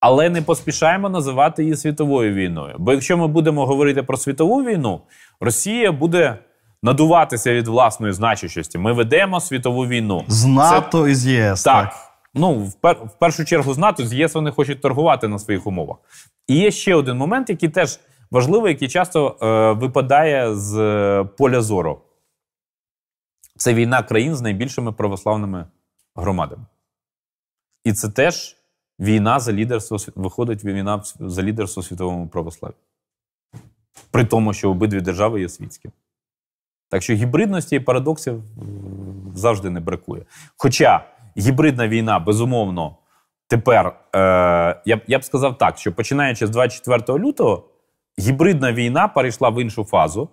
Але не поспішаємо називати її світовою війною. Бо якщо ми будемо говорити про світову війну, Росія буде надуватися від власної значущості. Ми ведемо світову війну з НАТО Це... і з ЄС. Так. так. Ну, в, пер... в першу чергу з НАТО з ЄС вони хочуть торгувати на своїх умовах. І є ще один момент, який теж важливий, який часто е, випадає з е, поля зору. Це війна країн з найбільшими православними громадами. І це теж війна за лідерство виходить війна за лідерство світовому православі. При тому, що обидві держави є світські. Так що гібридності і парадоксів завжди не бракує. Хоча гібридна війна, безумовно, тепер е, я б я б сказав так, що починаючи з 24 лютого, гібридна війна перейшла в іншу фазу,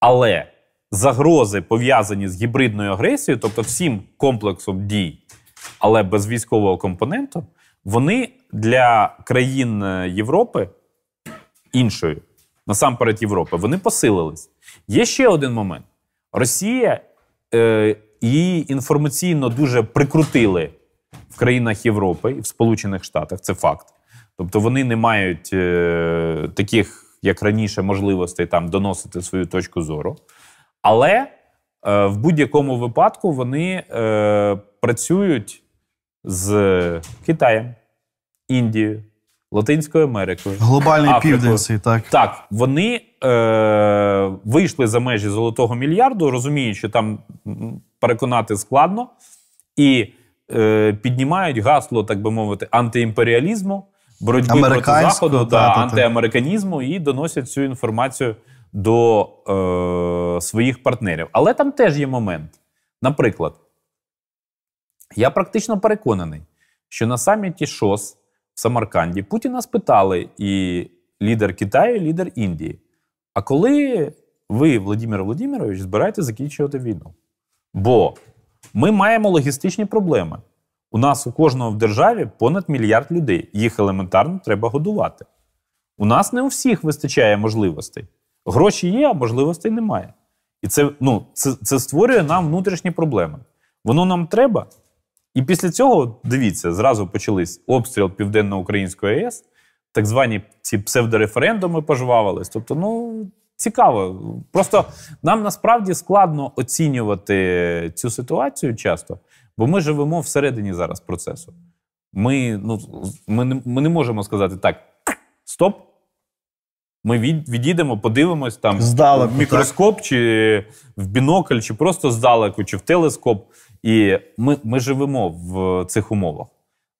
але загрози пов'язані з гібридною агресією, тобто всім комплексом дій, але без військового компоненту, вони для країн е, Європи іншою насамперед Європи, вони посилились. Є ще один момент: Росія е, її інформаційно дуже прикрутили в країнах Європи і в Сполучених Штатах. Це факт. Тобто вони не мають е, таких, як раніше, можливостей там доносити свою точку зору. Але е, в будь-якому випадку вони е, працюють з Китаєм, Індією. Латинською Америкою. глобальний Африку. південь цей, так Так, вони е, вийшли за межі золотого мільярду, розуміючи, там переконати складно, і е, піднімають гасло, так би мовити, антиімперіалізму, боротьби проти заходу та, та, та антиамериканізму і доносять цю інформацію до е, своїх партнерів. Але там теж є момент. Наприклад, я практично переконаний, що на саміті ШОС. Самарканді, Путіна спитали і лідер Китаю, і лідер Індії. А коли ви, Владимир Владимирович, збираєте закінчувати війну? Бо ми маємо логістичні проблеми. У нас у кожного в державі понад мільярд людей. Їх елементарно треба годувати. У нас не у всіх вистачає можливостей. Гроші є, а можливостей немає. І це ну, це, це створює нам внутрішні проблеми. Воно нам треба. І після цього, дивіться, зразу почались обстріл Південно-Української АЕС, так звані ці псевдореферендуми пожвавились. Тобто, ну. Цікаво, просто нам насправді складно оцінювати цю ситуацію часто, бо ми живемо всередині зараз процесу. Ми ну, ми, не, ми не можемо сказати так: стоп. Ми відійдемо, подивимось там здалеку, в мікроскоп, так? чи в бінокль, чи просто здалеку, чи в телескоп. І ми, ми живемо в цих умовах.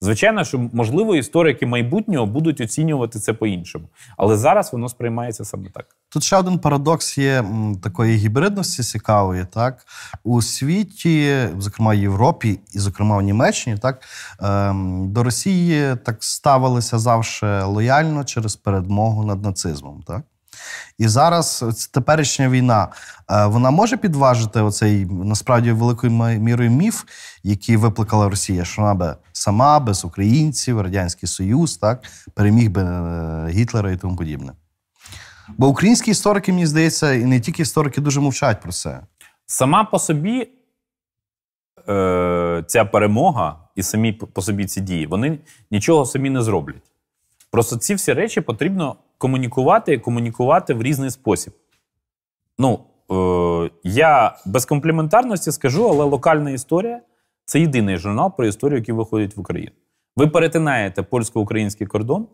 Звичайно, що можливо історики майбутнього будуть оцінювати це по-іншому, але зараз воно сприймається саме так. Тут ще один парадокс є такої гібридності цікавої, так у світі, зокрема в Європі, і зокрема в Німеччині, так ем, до Росії так ставилися завжди лояльно через перемогу над нацизмом, так. І зараз е, теперішня війна е, вона може підважити оцей насправді великою мірою міф, який викликала Росія, що вона би сама без українців, радянський союз, так переміг би е, Гітлера і тому подібне. Бо українські історики, мені здається, і не тільки історики дуже мовчать про це. Сама по собі е, ця перемога і самі по собі ці дії, вони нічого самі не зроблять. Просто ці всі речі потрібно комунікувати і комунікувати в різний спосіб. Ну, е, я без компліментарності скажу, але локальна історія це єдиний журнал про історію, який виходить в Україну. Ви перетинаєте польсько-український кордон,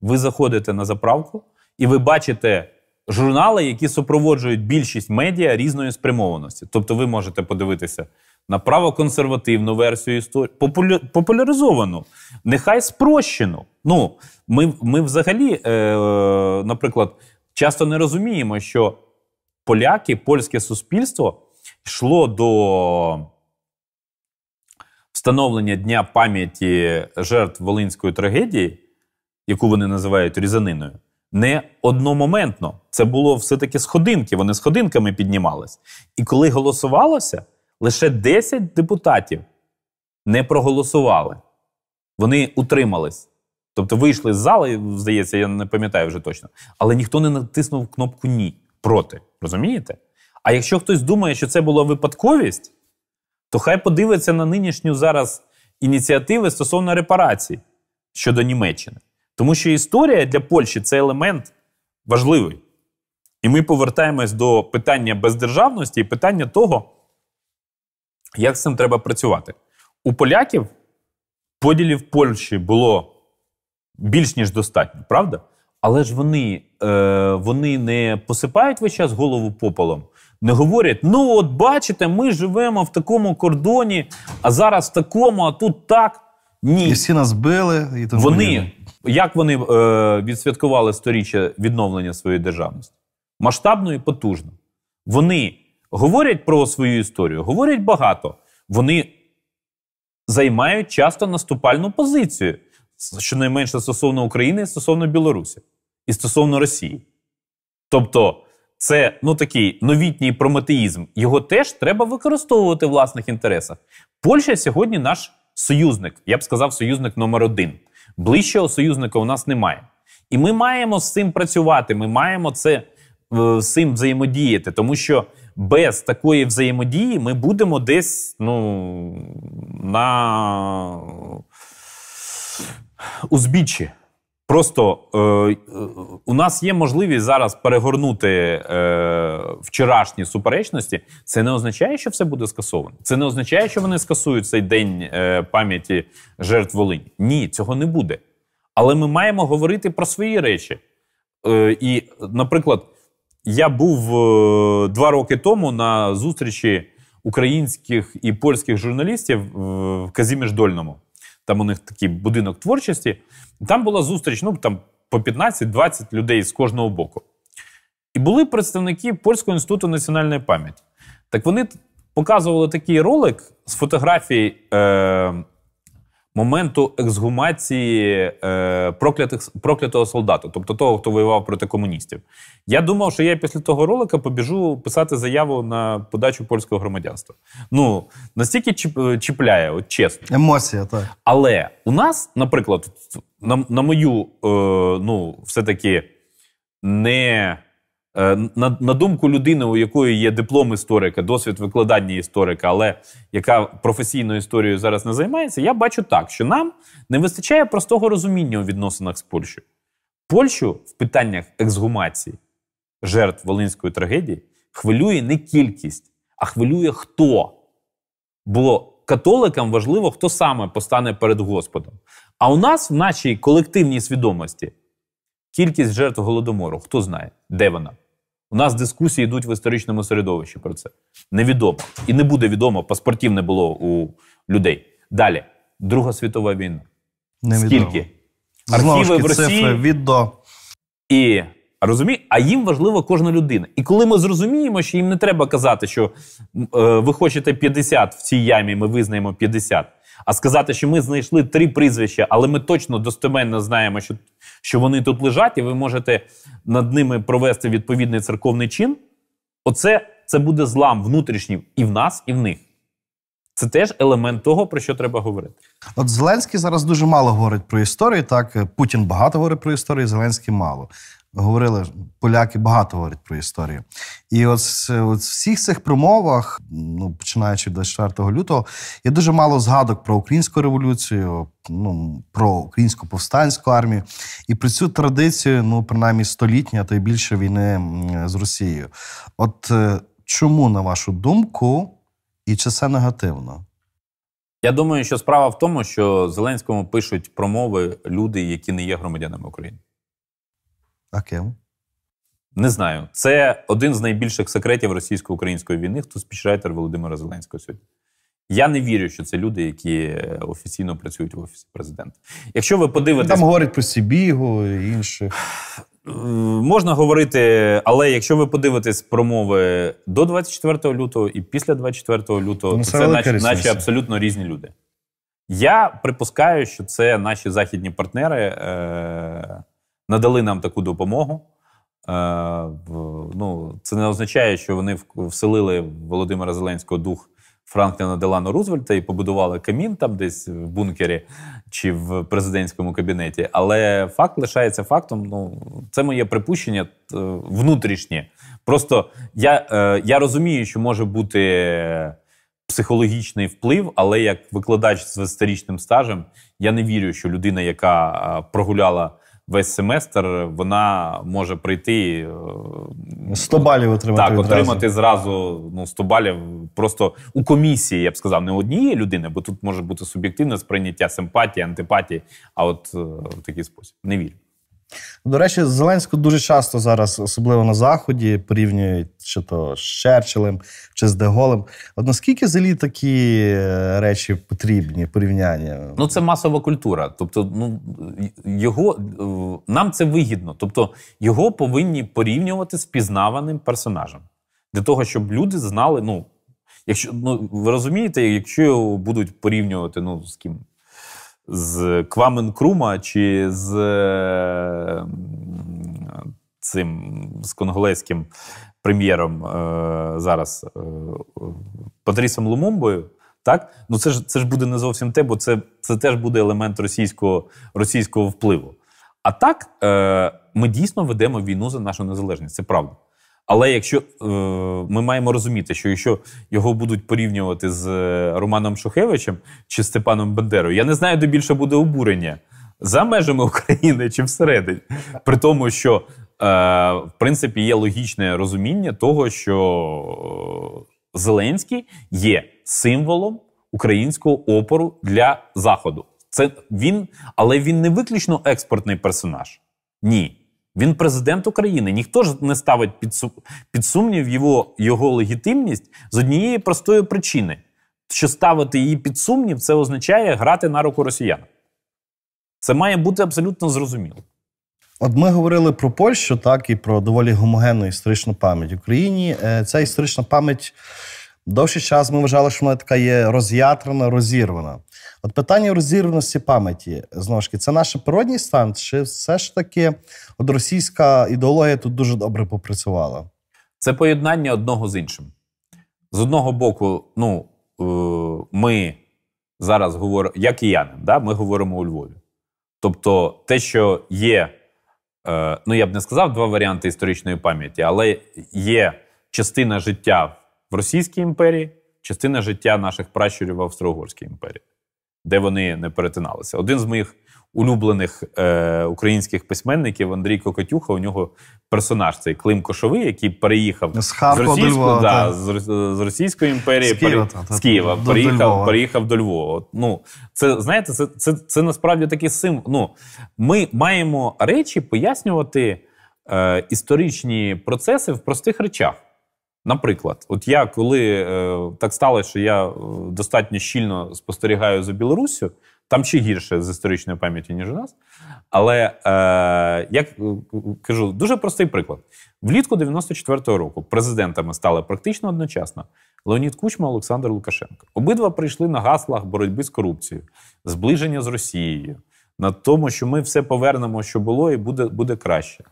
ви заходите на заправку і ви бачите. Журнали, які супроводжують більшість медіа різної спрямованості. Тобто ви можете подивитися на правоконсервативну версію історії, популя... популяризовану, нехай спрощену. Ну, Ми ми взагалі, е, наприклад, часто не розуміємо, що поляки, польське суспільство йшло до встановлення Дня пам'яті жертв Волинської трагедії, яку вони називають різаниною. Не одномоментно. Це було все-таки сходинки. Вони сходинками піднімались. І коли голосувалося, лише 10 депутатів не проголосували. Вони утримались. Тобто вийшли з зали, здається, я не пам'ятаю вже точно, але ніхто не натиснув кнопку Ні проти. Розумієте? А якщо хтось думає, що це була випадковість, то хай подивиться на нинішню зараз ініціативи стосовно репарацій щодо Німеччини. Тому що історія для Польщі це елемент важливий. І ми повертаємось до питання бездержавності і питання того, як з цим треба працювати? У поляків поділів Польщі було більш ніж достатньо, правда? Але ж вони е, вони не посипають весь час голову пополом, не говорять: ну, от бачите, ми живемо в такому кордоні, а зараз в такому, а тут так. Ні. І всі нас били. І тому вони, як вони е, відсвяткували сторіччя відновлення своєї державності? Масштабно і потужно. Вони говорять про свою історію, говорять багато. Вони займають часто наступальну позицію, щонайменше стосовно України, стосовно Білорусі і стосовно Росії. Тобто, це ну такий новітній прометеїзм. Його теж треба використовувати в власних інтересах. Польща сьогодні наш союзник, я б сказав, союзник номер один. Ближчого союзника у нас немає. І ми маємо з цим працювати. Ми маємо це е, з цим взаємодіяти, тому що без такої взаємодії ми будемо десь ну, на узбіччі. Просто е, у нас є можливість зараз перегорнути е, вчорашні суперечності. Це не означає, що все буде скасовано. Це не означає, що вони скасують цей день е, пам'яті жертв Волині. Ні, цього не буде. Але ми маємо говорити про свої речі. Е, І, наприклад, я був е, два роки тому на зустрічі українських і польських журналістів в Казіміждольному. Там у них такий будинок творчості. Там була зустріч, ну там по 15-20 людей з кожного боку. І були представники Польського інституту національної пам'яті. Так вони показували такий ролик з фотографії. е, моменту ексгумації е, проклятих проклятого солдата, тобто того, хто воював проти комуністів. Я думав, що я після того ролика побіжу писати заяву на подачу польського громадянства. Ну настільки е, чіпляє, от чесно. Емоція, так. Але у нас, наприклад, на, на мою е, ну, все-таки не. Е, на, на думку людини, у якої є диплом історика, досвід викладання історика, але яка професійною історією зараз не займається, я бачу так, що нам не вистачає простого розуміння у відносинах з Польщею. Польщу в питаннях ексгумації жертв волинської трагедії хвилює не кількість, а хвилює хто. Бо католикам важливо, хто саме постане перед Господом. А у нас в нашій колективній свідомості кількість жертв голодомору, хто знає, де вона. У нас дискусії йдуть в історичному середовищі про це. Невідомо. І не буде відомо, паспортів не було у людей. Далі. Друга світова війна. Невідомо. Скільки? Архіви Знову в Росії. Цифри, від І розумі, а їм важлива кожна людина. І коли ми зрозуміємо, що їм не треба казати, що е, ви хочете 50 в цій ямі, ми визнаємо 50. А сказати, що ми знайшли три прізвища, але ми точно достеменно знаємо, що що вони тут лежать, і ви можете над ними провести відповідний церковний чин. Оце це буде злам внутрішній і в нас, і в них. Це теж елемент того, про що треба говорити. От Зеленський зараз дуже мало говорить про історію. Так Путін багато говорить про історію, Зеленський мало говорили, поляки багато говорять про історію. І от в всіх цих промовах, ну починаючи до 4 лютого, є дуже мало згадок про українську революцію, ну про українську повстанську армію і про цю традицію, ну принаймні, столітня та й більше війни з Росією. От е, чому на вашу думку, і чи це негативно? Я думаю, що справа в тому, що Зеленському пишуть промови люди, які не є громадянами України. А ким? Не знаю. Це один з найбільших секретів російсько-української війни, хто спічрайтер Володимира Зеленського сьогодні. Я не вірю, що це люди, які офіційно працюють в офісі президента. Якщо ви подивитесь... там говорять про Сібігу і інших. Е, можна говорити, але якщо ви подивитесь промови до 24 лютого і після 24 лютого, ну, то це наче, наче абсолютно різні люди. Я припускаю, що це наші західні партнери е- надали нам таку допомогу. Е, ну, Це не означає, що вони вселили Володимира Зеленського дух Франкліна Делану Рузвельта і побудували камін там десь в бункері чи в президентському кабінеті. Але факт лишається фактом. Ну, Це моє припущення е, внутрішнє. Просто я, е, я розумію, що може бути. Психологічний вплив, але як викладач з 20-річним стажем, я не вірю, що людина, яка прогуляла весь семестр вона може прийти 100 е, балів отримати. Так, відразу. отримати зразу ну, 100 балів просто у комісії, я б сказав, не однієї людини, бо тут може бути суб'єктивне сприйняття симпатії, антипатії, а от е, в такий спосіб. Не вірю. До речі, Зеленську дуже часто зараз, особливо на Заході, порівнюють чи то з Черчиллем, чи з Деголем. От наскільки зелі такі е, речі потрібні, порівняння? Ну, це масова культура. Тобто, ну його е, нам це вигідно. Тобто його повинні порівнювати з пізнаваним персонажем для того, щоб люди знали, ну. Якщо ну ви розумієте, якщо його будуть порівнювати ну з ким з Квамен Крума чи з е, цим з конголезьким прем'єром е, зараз е, Патрісом Лумумбою. Так, ну це ж це ж буде не зовсім те, бо це це теж буде елемент російського російського впливу. А так, е, ми дійсно ведемо війну за нашу незалежність. Це правда. Але якщо е, ми маємо розуміти, що якщо його будуть порівнювати з е, Романом Шухевичем чи Степаном Бандерою, я не знаю, де більше буде обурення за межами України чи всередині, при тому, що е, в принципі є логічне розуміння того, що Зеленський є символом українського опору для заходу. Це він, але він не виключно експортний персонаж. Ні. Він президент України. Ніхто ж не ставить під сумнів його, його легітимність з однієї простої причини. Що ставити її під сумнів, це означає грати на руку росіян. Це має бути абсолютно зрозуміло. От ми говорили про Польщу, так і про доволі гомогенну історичну пам'ять в Україні. Е, ця історична пам'ять довший час ми вважали, що вона така є роз'ятрена, розірвана. От питання розірваності пам'яті знову ж таки, це наш природній стан, чи все ж таки от російська ідеологія тут дуже добре попрацювала? Це поєднання одного з іншим. З одного боку, ну е, ми зараз говоримо, я киянин, да? ми говоримо у Львові. Тобто, те, що є, е, ну я б не сказав два варіанти історичної пам'яті, але є частина життя в Російській імперії, частина життя наших пращурів в Австро-Угорській імперії де вони не перетиналися. Один з моїх улюблених е, українських письменників Андрій Кокотюха. У нього персонаж цей Клим Кошовий, який переїхав з, з Львова, да, з, з Російської імперії з Києва, пере... та, з Києва до, переїхав, до Львова. переїхав до Львова. Ну це знаєте, це це, це, це насправді такий символ. Ну, Ми маємо речі пояснювати е, історичні процеси в простих речах. Наприклад, от я коли е, так сталося, що я е, достатньо щільно спостерігаю за Білоруссю, там ще гірше з історичної пам'яті, ніж у нас. Але е, я е, кажу, дуже простий приклад. Влітку 94-го року президентами стали практично одночасно Леонід Кучма Олександр Лукашенко. Обидва прийшли на гаслах боротьби з корупцією, зближення з Росією, на тому, що ми все повернемо, що було, і буде, буде краще.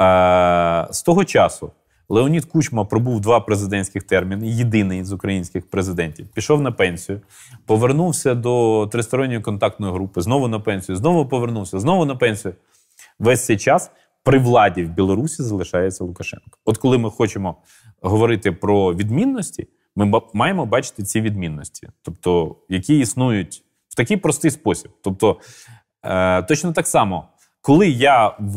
Е, З того часу. Леонід Кучма пробув два президентських терміни, єдиний з українських президентів. Пішов на пенсію, повернувся до тристоронньої контактної групи, знову на пенсію, знову повернувся, знову на пенсію. Весь цей час при владі в Білорусі залишається Лукашенко. От коли ми хочемо говорити про відмінності, ми маємо бачити ці відмінності, тобто які існують в такий простий спосіб. Тобто, е, точно так само. Коли я в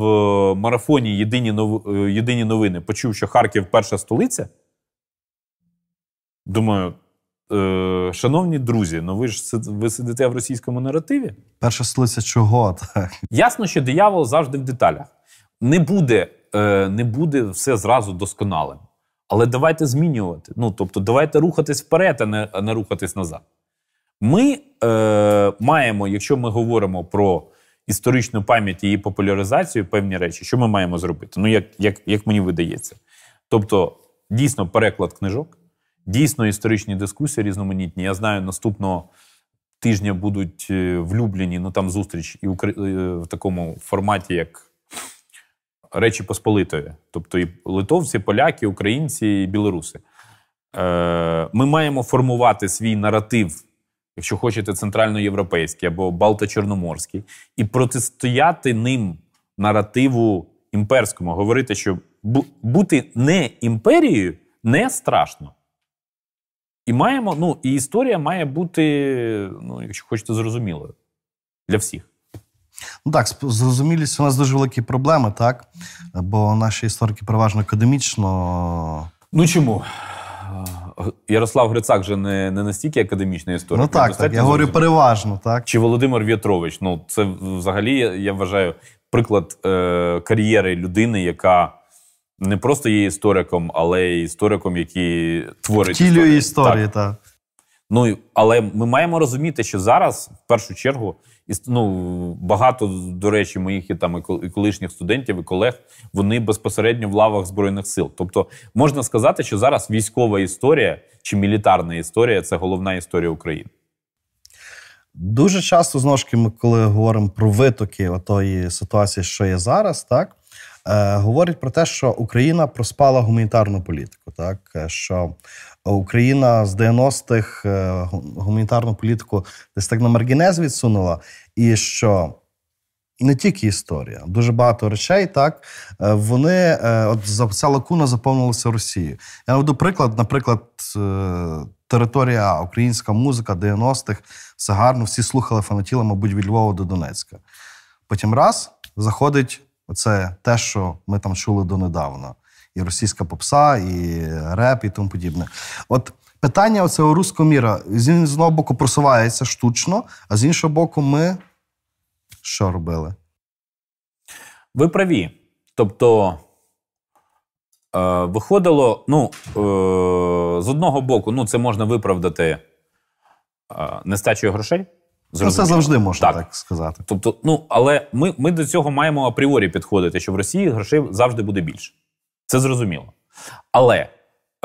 марафоні Єдині новини, е, єдині новини почув, що Харків перша столиця, думаю, е, шановні друзі, ну ви ж ви сидите в російському наративі. Перша столиця чого? Ясно, що диявол завжди в деталях. Не буде е, не буде все зразу досконалим. Але давайте змінювати. Ну, тобто, давайте рухатись вперед, а не, а не рухатись назад. Ми е, маємо, якщо ми говоримо про історичну пам'ять і її популяризацію певні речі, що ми маємо зробити? Ну, як, як, як мені видається. Тобто, дійсно, переклад книжок, дійсно історичні дискусії різноманітні. Я знаю, наступного тижня будуть е, влюблені, ну там зустріч і е, в такому форматі, як. Речі Посполитої, тобто і литовці, поляки, українці і білоруси. Е, ми маємо формувати свій наратив якщо хочете, центральноєвропейський або Балто-Чорноморський, і протистояти ним наративу імперському, говорити, що бути не імперією не страшно. І маємо, ну, і історія має бути, ну, якщо хочете, зрозумілою для всіх. Ну так, зрозумілість у нас дуже великі проблеми, так? Бо наші історики переважно академічно. Ну чому? Ярослав Грицак вже не не настільки академічний історик. Ну так, так я говорю переважно, так. Чи Володимир В'ятрович? Ну, це взагалі, я вважаю, приклад е, кар'єри людини, яка не просто є істориком, але й істориком, який творить. Втілює історії, так. Та. Ну, Але ми маємо розуміти, що зараз, в першу чергу, і ну, багато, до речі, моїх і там і колишніх студентів і колег вони безпосередньо в лавах збройних сил. Тобто можна сказати, що зараз військова історія чи мілітарна історія це головна історія України. Дуже часто знову ж таки, ми коли говоримо про витоки тої ситуації, що є зараз, так е, говорять про те, що Україна проспала гуманітарну політику, так е, що Україна з 90-х е, гуманітарну політику десь так на маргінез відсунула, і що не тільки історія, дуже багато речей. Так е, вони е, от ця лакуна заповнилася Росією. Я наведу приклад, наприклад, територія українська музика 90-х, все гарно, всі слухали фанатіла, мабуть, від Львова до Донецька. Потім раз заходить оце те, що ми там чули донедавна і російська попса, і реп, і тому подібне. От питання оцього руського міра з одного боку просувається штучно, а з іншого боку, ми що робили? Ви праві. Тобто. Е, виходило, ну, е, з одного боку, ну, це можна виправдати е, нестачею грошей. Ну, зрозуміло. Це завжди можна так. так сказати. Тобто, ну, Але ми ми до цього маємо апріорі підходити, що в Росії грошей завжди буде більше. Це зрозуміло. Але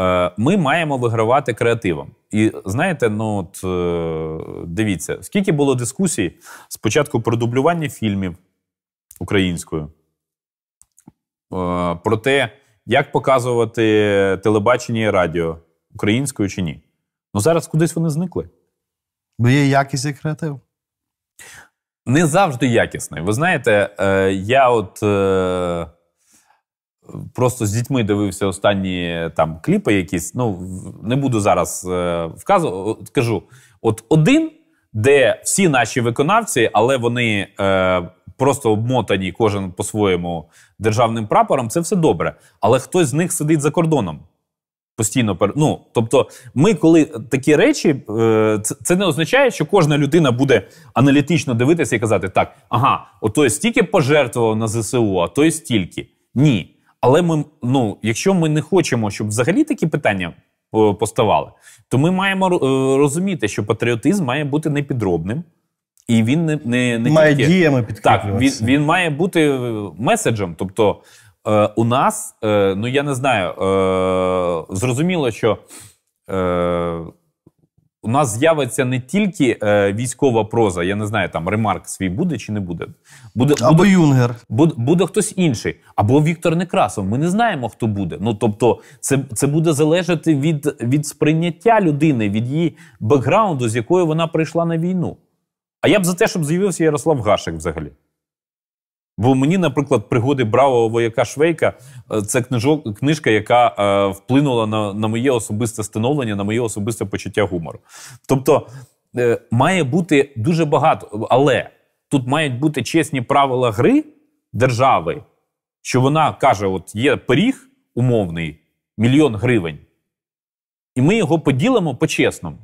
е, ми маємо вигравати креативом. І знаєте, ну от е, дивіться, скільки було дискусій спочатку про дублювання фільмів українською, е, про те, як показувати телебачення і радіо українською чи ні. Ну зараз кудись вони зникли. Бо є якість і креатив. Не завжди якісний. Ви знаєте, е, я от. Е, Просто з дітьми дивився останні там кліпи якісь. Ну не буду зараз е, вказувати. Кажу, от один, де всі наші виконавці, але вони е, просто обмотані, кожен по-своєму державним прапором, це все добре. Але хтось з них сидить за кордоном. Постійно Ну, тобто, ми, коли такі речі, е, це не означає, що кожна людина буде аналітично дивитися і казати: так, ага, ото стільки пожертвував на ЗСУ, а той стільки. Ні. Але ми, ну, якщо ми не хочемо, щоб взагалі такі питання е, поставали, то ми маємо е, розуміти, що патріотизм має бути непідробним, і він не не, не має тільки... діями Так, він, він має бути е, меседжем. Тобто е, у нас, е, ну я не знаю, е, зрозуміло, що. Е, у нас з'явиться не тільки е, військова проза, я не знаю, там ремарк свій буде чи не буде. Буде або буде, Юнгер. Буде, буде хтось інший, або Віктор Некрасов. Ми не знаємо, хто буде. Ну тобто, це це буде залежати від, від сприйняття людини, від її бекграунду, з якою вона прийшла на війну. А я б за те, щоб з'явився Ярослав Гашек взагалі. Бо мені, наприклад, пригоди бравого вояка Швейка е, це книжок, книжка, яка е, вплинула на на моє особисте становлення, на моє особисте почуття гумору. Тобто е, має бути дуже багато, але тут мають бути чесні правила гри держави, що вона каже: от є пиріг умовний, мільйон гривень, і ми його поділимо по-чесному.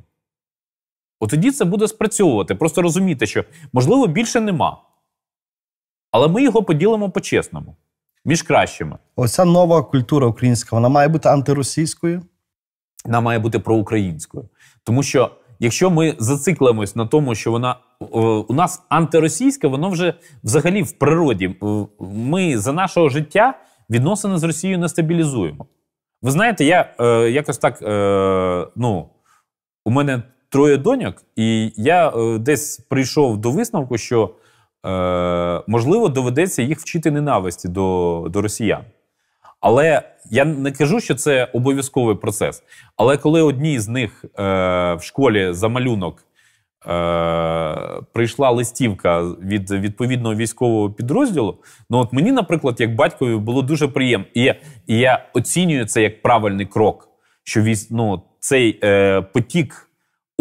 От тоді це буде спрацьовувати. Просто розуміти, що можливо більше нема. Але ми його поділимо по-чесному, між кращими. Оця нова культура українська вона має бути антиросійською. Вона має бути проукраїнською. Тому що якщо ми зациклимось на тому, що вона е, у нас антиросійська, воно вже взагалі в природі. Ми за нашого життя відносини з Росією не стабілізуємо. Ви знаєте, я е, якось так. Е, ну, У мене троє доньок, і я е, десь прийшов до висновку, що е, можливо, доведеться їх вчити ненависті до, до росіян. Але я не кажу, що це обов'язковий процес. Але коли одній з них е, в школі за малюнок е, прийшла листівка від відповідного військового підрозділу, ну от мені, наприклад, як батькові було дуже приємно, і я, і я оцінюю це як правильний крок, що військ, ну, цей е, потік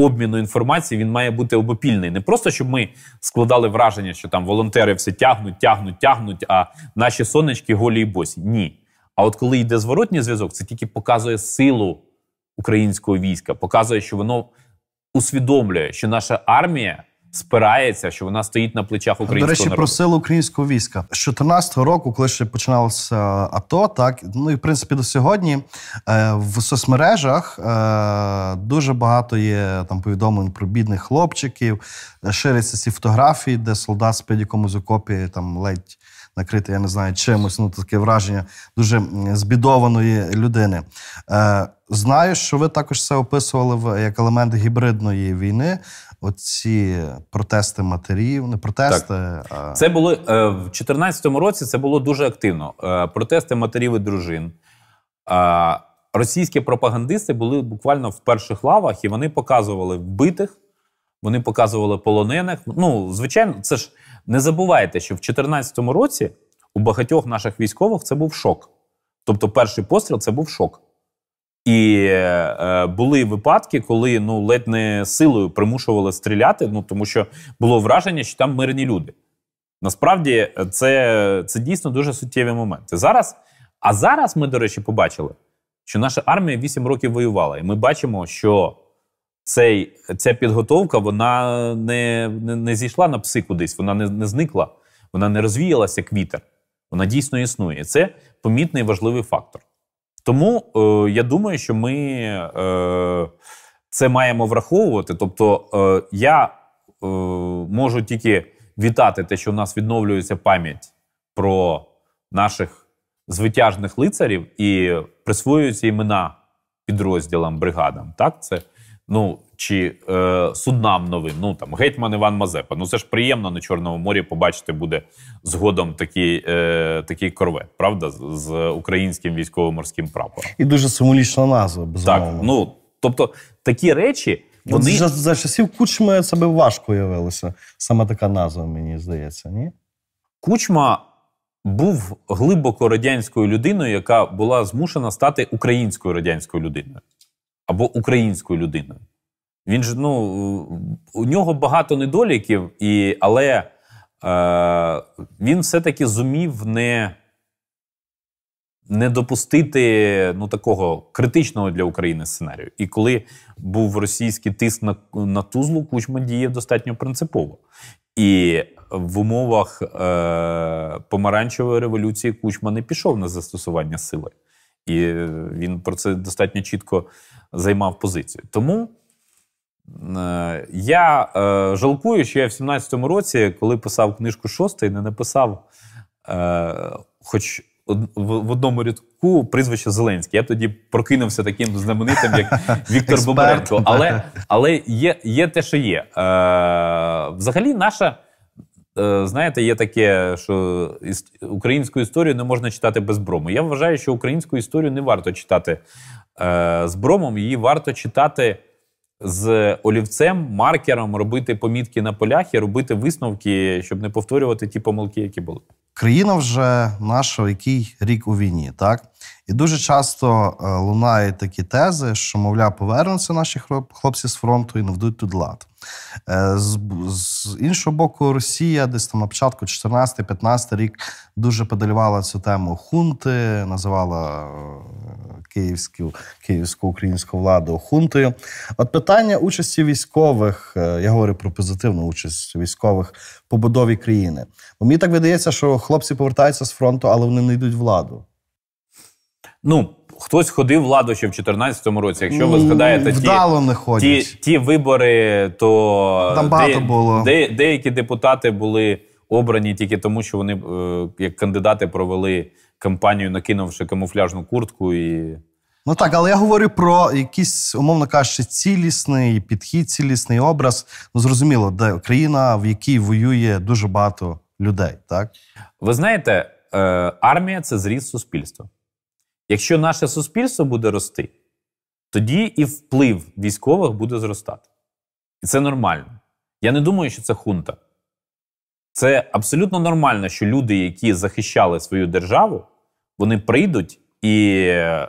обміну інформації він має бути обопільний. Не просто щоб ми складали враження, що там волонтери все тягнуть, тягнуть, тягнуть, а наші сонечки голі й босі. Ні. А от коли йде зворотній зв'язок, це тільки показує силу українського війська, показує, що воно усвідомлює, що наша армія спирається, що вона стоїть на плечах українського народу. До речі, народу. про силу українського війська з 14-го року, коли ще починалося е, АТО, так ну і в принципі до сьогодні е, в соцмережах е, дуже багато є там повідомлень про бідних хлопчиків, шириться ці фотографії, де солдат спить якомусь окопі там ледь. Накрити, я не знаю, чимось, ну таке враження дуже збідованої людини. Е, Знаю, що ви також це описували в як елемент гібридної війни оці протести матерів, не протести. Так. Це було е, в 2014 році. Це було дуже активно. Е, протести матерів і дружин. Російські пропагандисти були буквально в перших лавах, і вони показували вбитих, вони показували полонених. Ну, звичайно, це ж не забувайте, що в 2014 році у багатьох наших військових це був шок. Тобто, перший постріл це був шок. І е, були випадки, коли ну ледь не силою примушували стріляти, ну тому що було враження, що там мирні люди. Насправді е, це це дійсно дуже суттєві моменти. Зараз, А зараз ми, до речі, побачили, що наша армія 8 років воювала, і ми бачимо, що цей, ця підготовка вона не не, не зійшла на пси кудись, вона не, не зникла, вона не розвіялася як вітер. Вона дійсно існує. Це помітний важливий фактор. Тому е, я думаю, що ми е, це маємо враховувати. Тобто, е, я е, можу тільки вітати те, що у нас відновлюється пам'ять про наших звитяжних лицарів і присвоюються імена підрозділам бригадам. Так, це Ну чи е, суднам новим, ну там гетьман Іван Мазепа. Ну це ж приємно на Чорному морі побачити буде згодом такий е, такий корвет, правда, з, з українським військово-морським прапором. І дуже символічна назва. безумовно. Так, ну тобто такі речі. Вони за, за часів кучми себе важко уявилося. Саме така назва, мені здається, ні? Кучма був глибоко радянською людиною, яка була змушена стати українською радянською людиною або українською людиною. Він ж ну у нього багато недоліків, і, але е, він все-таки зумів не не допустити ну, такого критичного для України сценарію. І коли був російський тиск на на Тузлу, Кучма діє достатньо принципово. І в умовах е, помаранчевої революції Кучма не пішов на застосування сили. І він про це достатньо чітко займав позицію. Тому е, я е, жалкую, що я в 17-му році, коли писав книжку шостий, не написав, е, хоч в одному рядку прізвище Зеленський. Я тоді прокинувся таким знаменитим, як Віктор Бобренко. Але але є є те, що є. Взагалі, наша. Е, знаєте, є таке, що українську історію не можна читати без брому. Я вважаю, що українську історію не варто читати е, з бромом, її варто читати з олівцем, маркером, робити помітки на полях і робити висновки, щоб не повторювати ті помилки, які були. Країна вже наша, який рік у війні, так і дуже часто е, лунають такі тези, що, мовляв, повернуться наші хлопці з фронту і наведуть тут лад. Е, з, з іншого боку, Росія десь там на початку 14-15 рік дуже подалювала цю тему хунти, називала е, київську київську українську владу хунтою. От питання участі військових, я говорю про позитивну участь військових побудові країни. Бо мені так видається, що хлопці повертаються з фронту, але вони не йдуть владу ну. Хтось ходив владу ще в 2014 році. Якщо ви згадаєте Вдало ті не ті, ті вибори, то Там багато де, було. Де, деякі депутати були обрані тільки тому, що вони е, як кандидати провели кампанію, накинувши камуфляжну куртку. і... Ну так, але я говорю про якийсь, умовно кажучи, цілісний підхід, цілісний образ. Ну зрозуміло, де країна, в якій воює дуже багато людей. Так ви знаєте, е, армія це зріз суспільства. Якщо наше суспільство буде рости, тоді і вплив військових буде зростати. І це нормально. Я не думаю, що це хунта. Це абсолютно нормально, що люди, які захищали свою державу, вони прийдуть і е,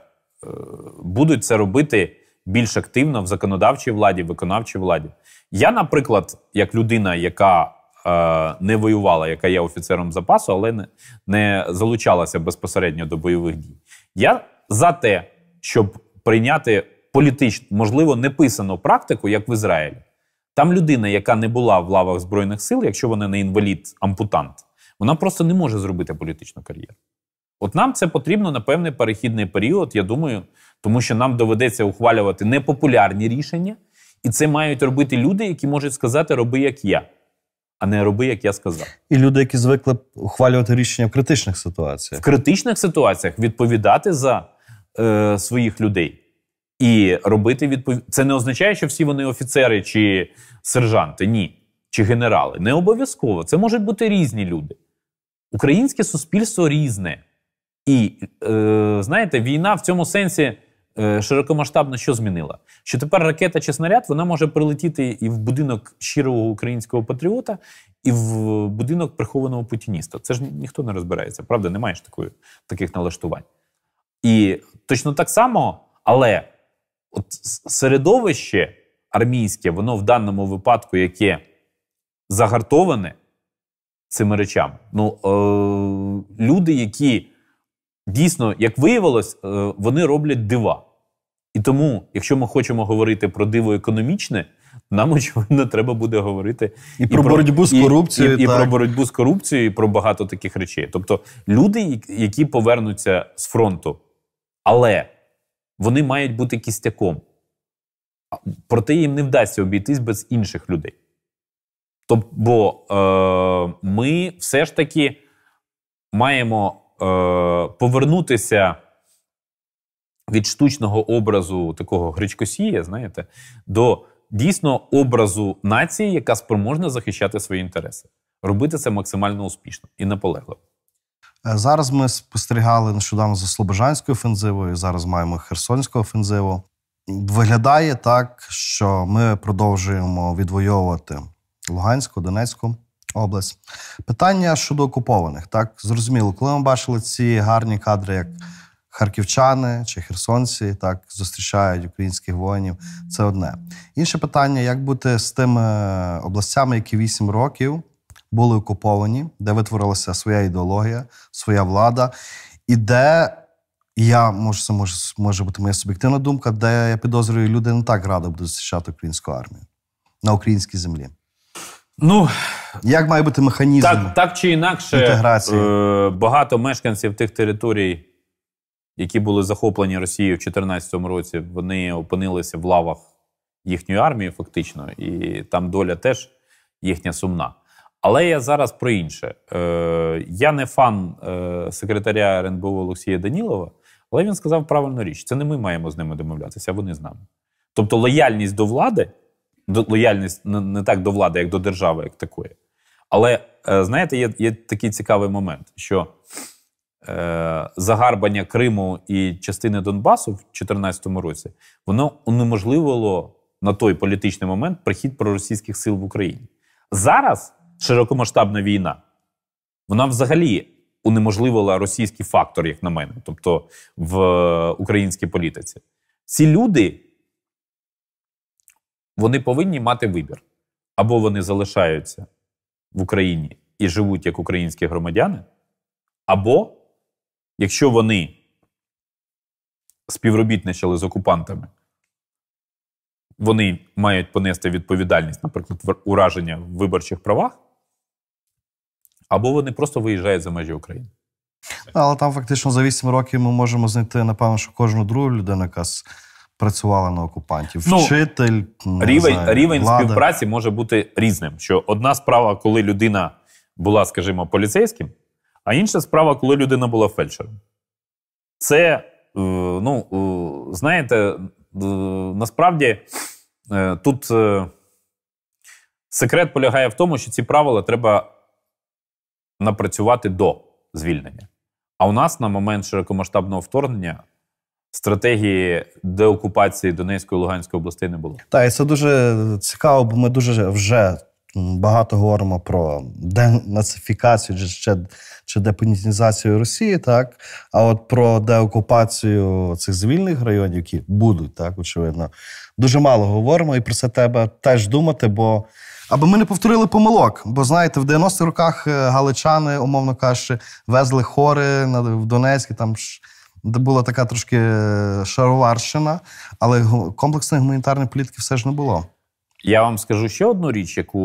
будуть це робити більш активно в законодавчій владі, в виконавчій владі. Я, наприклад, як людина, яка е, не воювала, яка є офіцером запасу, але не, не залучалася безпосередньо до бойових дій. Я за те, щоб прийняти політичну, можливо, неписану практику, як в Ізраїлі. Там людина, яка не була в лавах Збройних сил, якщо вона не інвалід-ампутант, вона просто не може зробити політичну кар'єру. От нам це потрібно на певний перехідний період, я думаю, тому що нам доведеться ухвалювати непопулярні рішення, і це мають робити люди, які можуть сказати Роби як я а не роби, як я сказав. І люди, які звикли ухвалювати рішення в критичних ситуаціях. В критичних ситуаціях відповідати за е, своїх людей і робити відповідь. Це не означає, що всі вони офіцери чи сержанти, ні, чи генерали. Не обов'язково. Це можуть бути різні люди. Українське суспільство різне. І е, знаєте, війна в цьому сенсі. Е, широкомасштабно що змінила? Що тепер ракета чи снаряд вона може прилетіти і в будинок щирого українського патріота, і в будинок прихованого путініста. Це ж ніхто не розбирається, правда, немає ж такої, таких налаштувань. І точно так само, але от середовище армійське, воно в даному випадку яке загартоване цими речами. Ну, е- люди, які дійсно, як виявилось, е, вони роблять дива. І тому, якщо ми хочемо говорити про диво економічне, нам очевидно треба буде говорити і, і про боротьбу з корупцією, і, і, і про боротьбу з корупцією, і про багато таких речей. Тобто люди, які повернуться з фронту, але вони мають бути кістяком, проте їм не вдасться обійтись без інших людей. Тобто, бо е, ми все ж таки маємо Е, повернутися від штучного образу такого гречкосія, знаєте, до дійсно образу нації, яка спроможна захищати свої інтереси, робити це максимально успішно і наполегливо. Е, зараз ми спостерігали нещодавно за Слобожанською офензивою. Зараз маємо Херсонську офензиву. Виглядає так, що ми продовжуємо відвоювати Луганську, Донецьку область. Питання щодо окупованих. Так, зрозуміло, коли ми бачили ці гарні кадри, як харківчани чи херсонці, так зустрічають українських воїнів, це одне. Інше питання: як бути з тими е, областями, які 8 років були окуповані, де витворилася своя ідеологія, своя влада, і де. Я може, це може, може бути моя суб'єктивна думка, де я підозрюю, люди не так радо будуть зустрічати українську армію на українській землі. Ну як має бути механізм? Так так чи інакше, інтеграції? Е, багато мешканців тих територій, які були захоплені Росією в 2014 році, вони опинилися в лавах їхньої армії, фактично, і там доля теж їхня сумна. Але я зараз про інше. Е, Я не фан е, секретаря РНБО Олексія Данілова, але він сказав правильну річ: це не ми маємо з ними домовлятися, а вони з нами. Тобто лояльність до влади лояльність не так до влади, як до держави, як такої. Але е, знаєте, є є такий цікавий момент, що е, загарбання Криму і частини Донбасу в 2014 році воно унеможливило на той політичний момент прихід проросійських сил в Україні. Зараз широкомасштабна війна, вона взагалі унеможливила російський фактор, як на мене, тобто в е, українській політиці. Ці люди. Вони повинні мати вибір. Або вони залишаються в Україні і живуть як українські громадяни, або якщо вони співробітничали з окупантами, вони мають понести відповідальність, наприклад, ураження в виборчих правах, або вони просто виїжджають за межі України. Але там фактично за 8 років ми можемо знайти, напевно, що кожну другу людину, яка Працювала на окупантів? Ну, Вчитель не рівень знаю, рівень влада. співпраці може бути різним. Що одна справа, коли людина була, скажімо, поліцейським, а інша справа, коли людина була фельдшером. Це, е, ну, е, знаєте, е, насправді тут секрет полягає в тому, що ці правила треба напрацювати до звільнення. А у нас на момент широкомасштабного вторгнення Стратегії деокупації Донецької і Луганської областей не було. Так, і це дуже цікаво, бо ми дуже вже багато говоримо про денацифікацію чи ще чи депонізацію Росії, так а от про деокупацію цих звільних районів, які будуть так, очевидно, дуже мало говоримо, і про це треба теж думати. бо... Аби ми не повторили помилок, бо знаєте, в 90-х роках е, галичани, умовно кажучи, везли хори в Донецьк, там де була така трошки е, шароварщина, але комплексної гуманітарної політики все ж не було. Я вам скажу ще одну річ, яку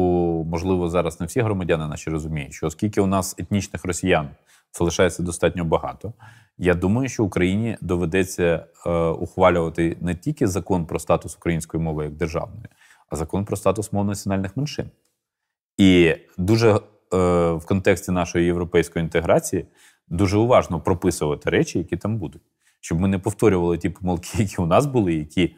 можливо зараз не всі громадяни наші розуміють, що оскільки у нас етнічних росіян це лишається достатньо багато. Я думаю, що Україні доведеться е, ухвалювати не тільки закон про статус української мови як державної, а закон про статус мов національних меншин. І дуже е, в контексті нашої європейської інтеграції дуже уважно прописувати речі, які там будуть, щоб ми не повторювали ті помилки, які у нас були, які.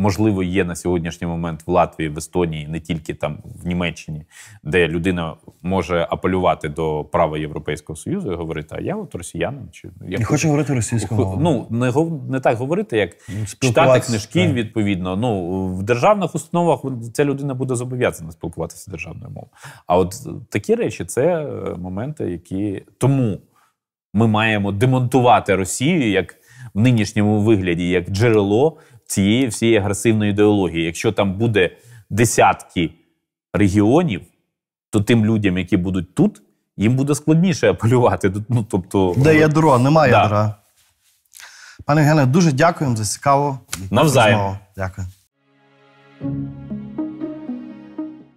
Можливо, є на сьогоднішній момент в Латвії, в Естонії, не тільки там в Німеччині, де людина може апелювати до права Європейського союзу і говорити: а я от росіянин чи я не хочу говорити російською Ну не не так говорити, як ну, читати книжки. Так. Відповідно, ну в державних установах ця людина буде зобов'язана спілкуватися державною мовою. А от такі речі це моменти, які тому ми маємо демонтувати Росію як в нинішньому вигляді, як джерело цієї всієї агресивної ідеології. Якщо там буде десятки регіонів, то тим людям, які будуть тут, їм буде складніше апелювати. Ну, тобто, Де ядро, немає да. ядра. Пане Гене, дуже дякуємо за цікаву. Навзаєм. Дякую.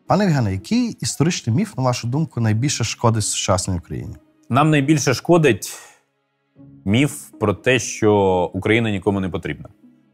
Пане Євгене, який історичний міф, на вашу думку, найбільше шкодить сучасній Україні? Нам найбільше шкодить міф про те, що Україна нікому не потрібна.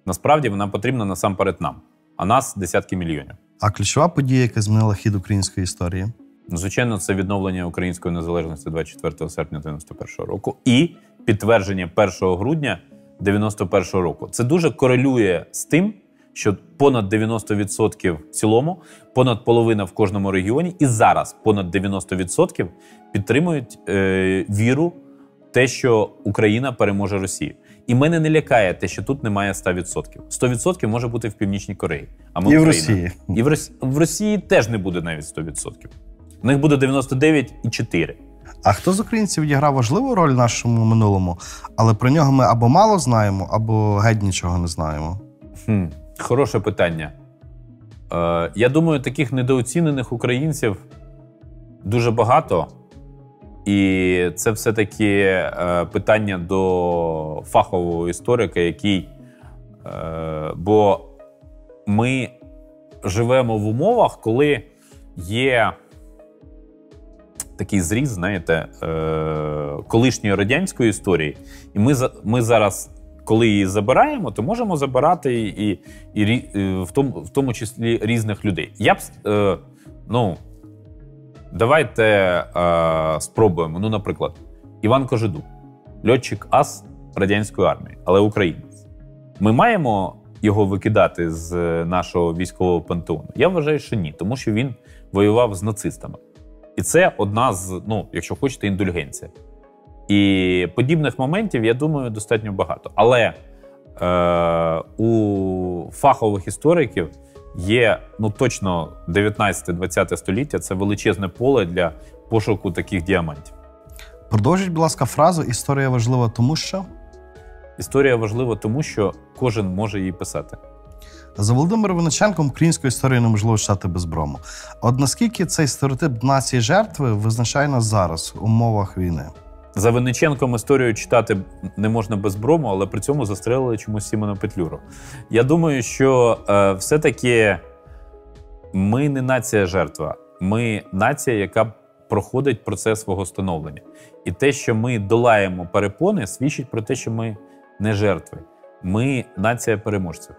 Насправді вона потрібна насамперед нам, а нас десятки мільйонів. А ключова подія, яка змінила хід української історії, ну, звичайно, це відновлення української незалежності 24 серпня 91 року і підтвердження 1 грудня 91 року. Це дуже корелює з тим що понад 90% в цілому, понад половина в кожному регіоні, і зараз понад 90% підтримують е, віру, в те, що Україна переможе Росію. І мене не лякає те, що тут немає 100%. 100% може бути в Північній Кореї. А ми і в Росії. І в Росії, в Росії теж не буде навіть 100%. В них буде 99,4%. А хто з українців відіграв важливу роль в нашому минулому, але про нього ми або мало знаємо, або геть нічого не знаємо. Хм. Хороше питання. Е, Я думаю, таких недооцінених українців дуже багато. І це все-таки е, питання до фахового історика, який. Е, бо ми живемо в умовах, коли є такий зріз, знаєте, е, колишньої радянської історії, і ми ми зараз коли її забираємо, то можемо забирати і і, і е, в тому в тому числі різних людей. Я б е, ну давайте е, спробуємо. Ну, наприклад, Іван Кожедуб, льотчик ас радянської армії, але українець. Ми маємо його викидати з е, нашого військового пантеону. Я вважаю, що ні, тому що він воював з нацистами. І це одна з, ну, якщо хочете, індульгенція. І подібних моментів, я думаю, достатньо багато. Але е, у фахових істориків є ну точно 19-20 століття це величезне поле для пошуку таких діамантів. Продовжіть, будь ласка, фразу Історія важлива тому, що історія важлива тому, що кожен може її писати. За Володимиром Винниченком української історії неможливо читати без брому. От наскільки цей стереотип нації жертви визначає нас зараз у умовах війни? За Винниченком історію читати не можна без брому, але при цьому застрелили чомусь Сімона Петлюру. Я думаю, що е, все-таки ми не нація жертва, ми нація, яка проходить процес свого становлення. І те, що ми долаємо перепони, свідчить про те, що ми не жертви. Ми нація переможців.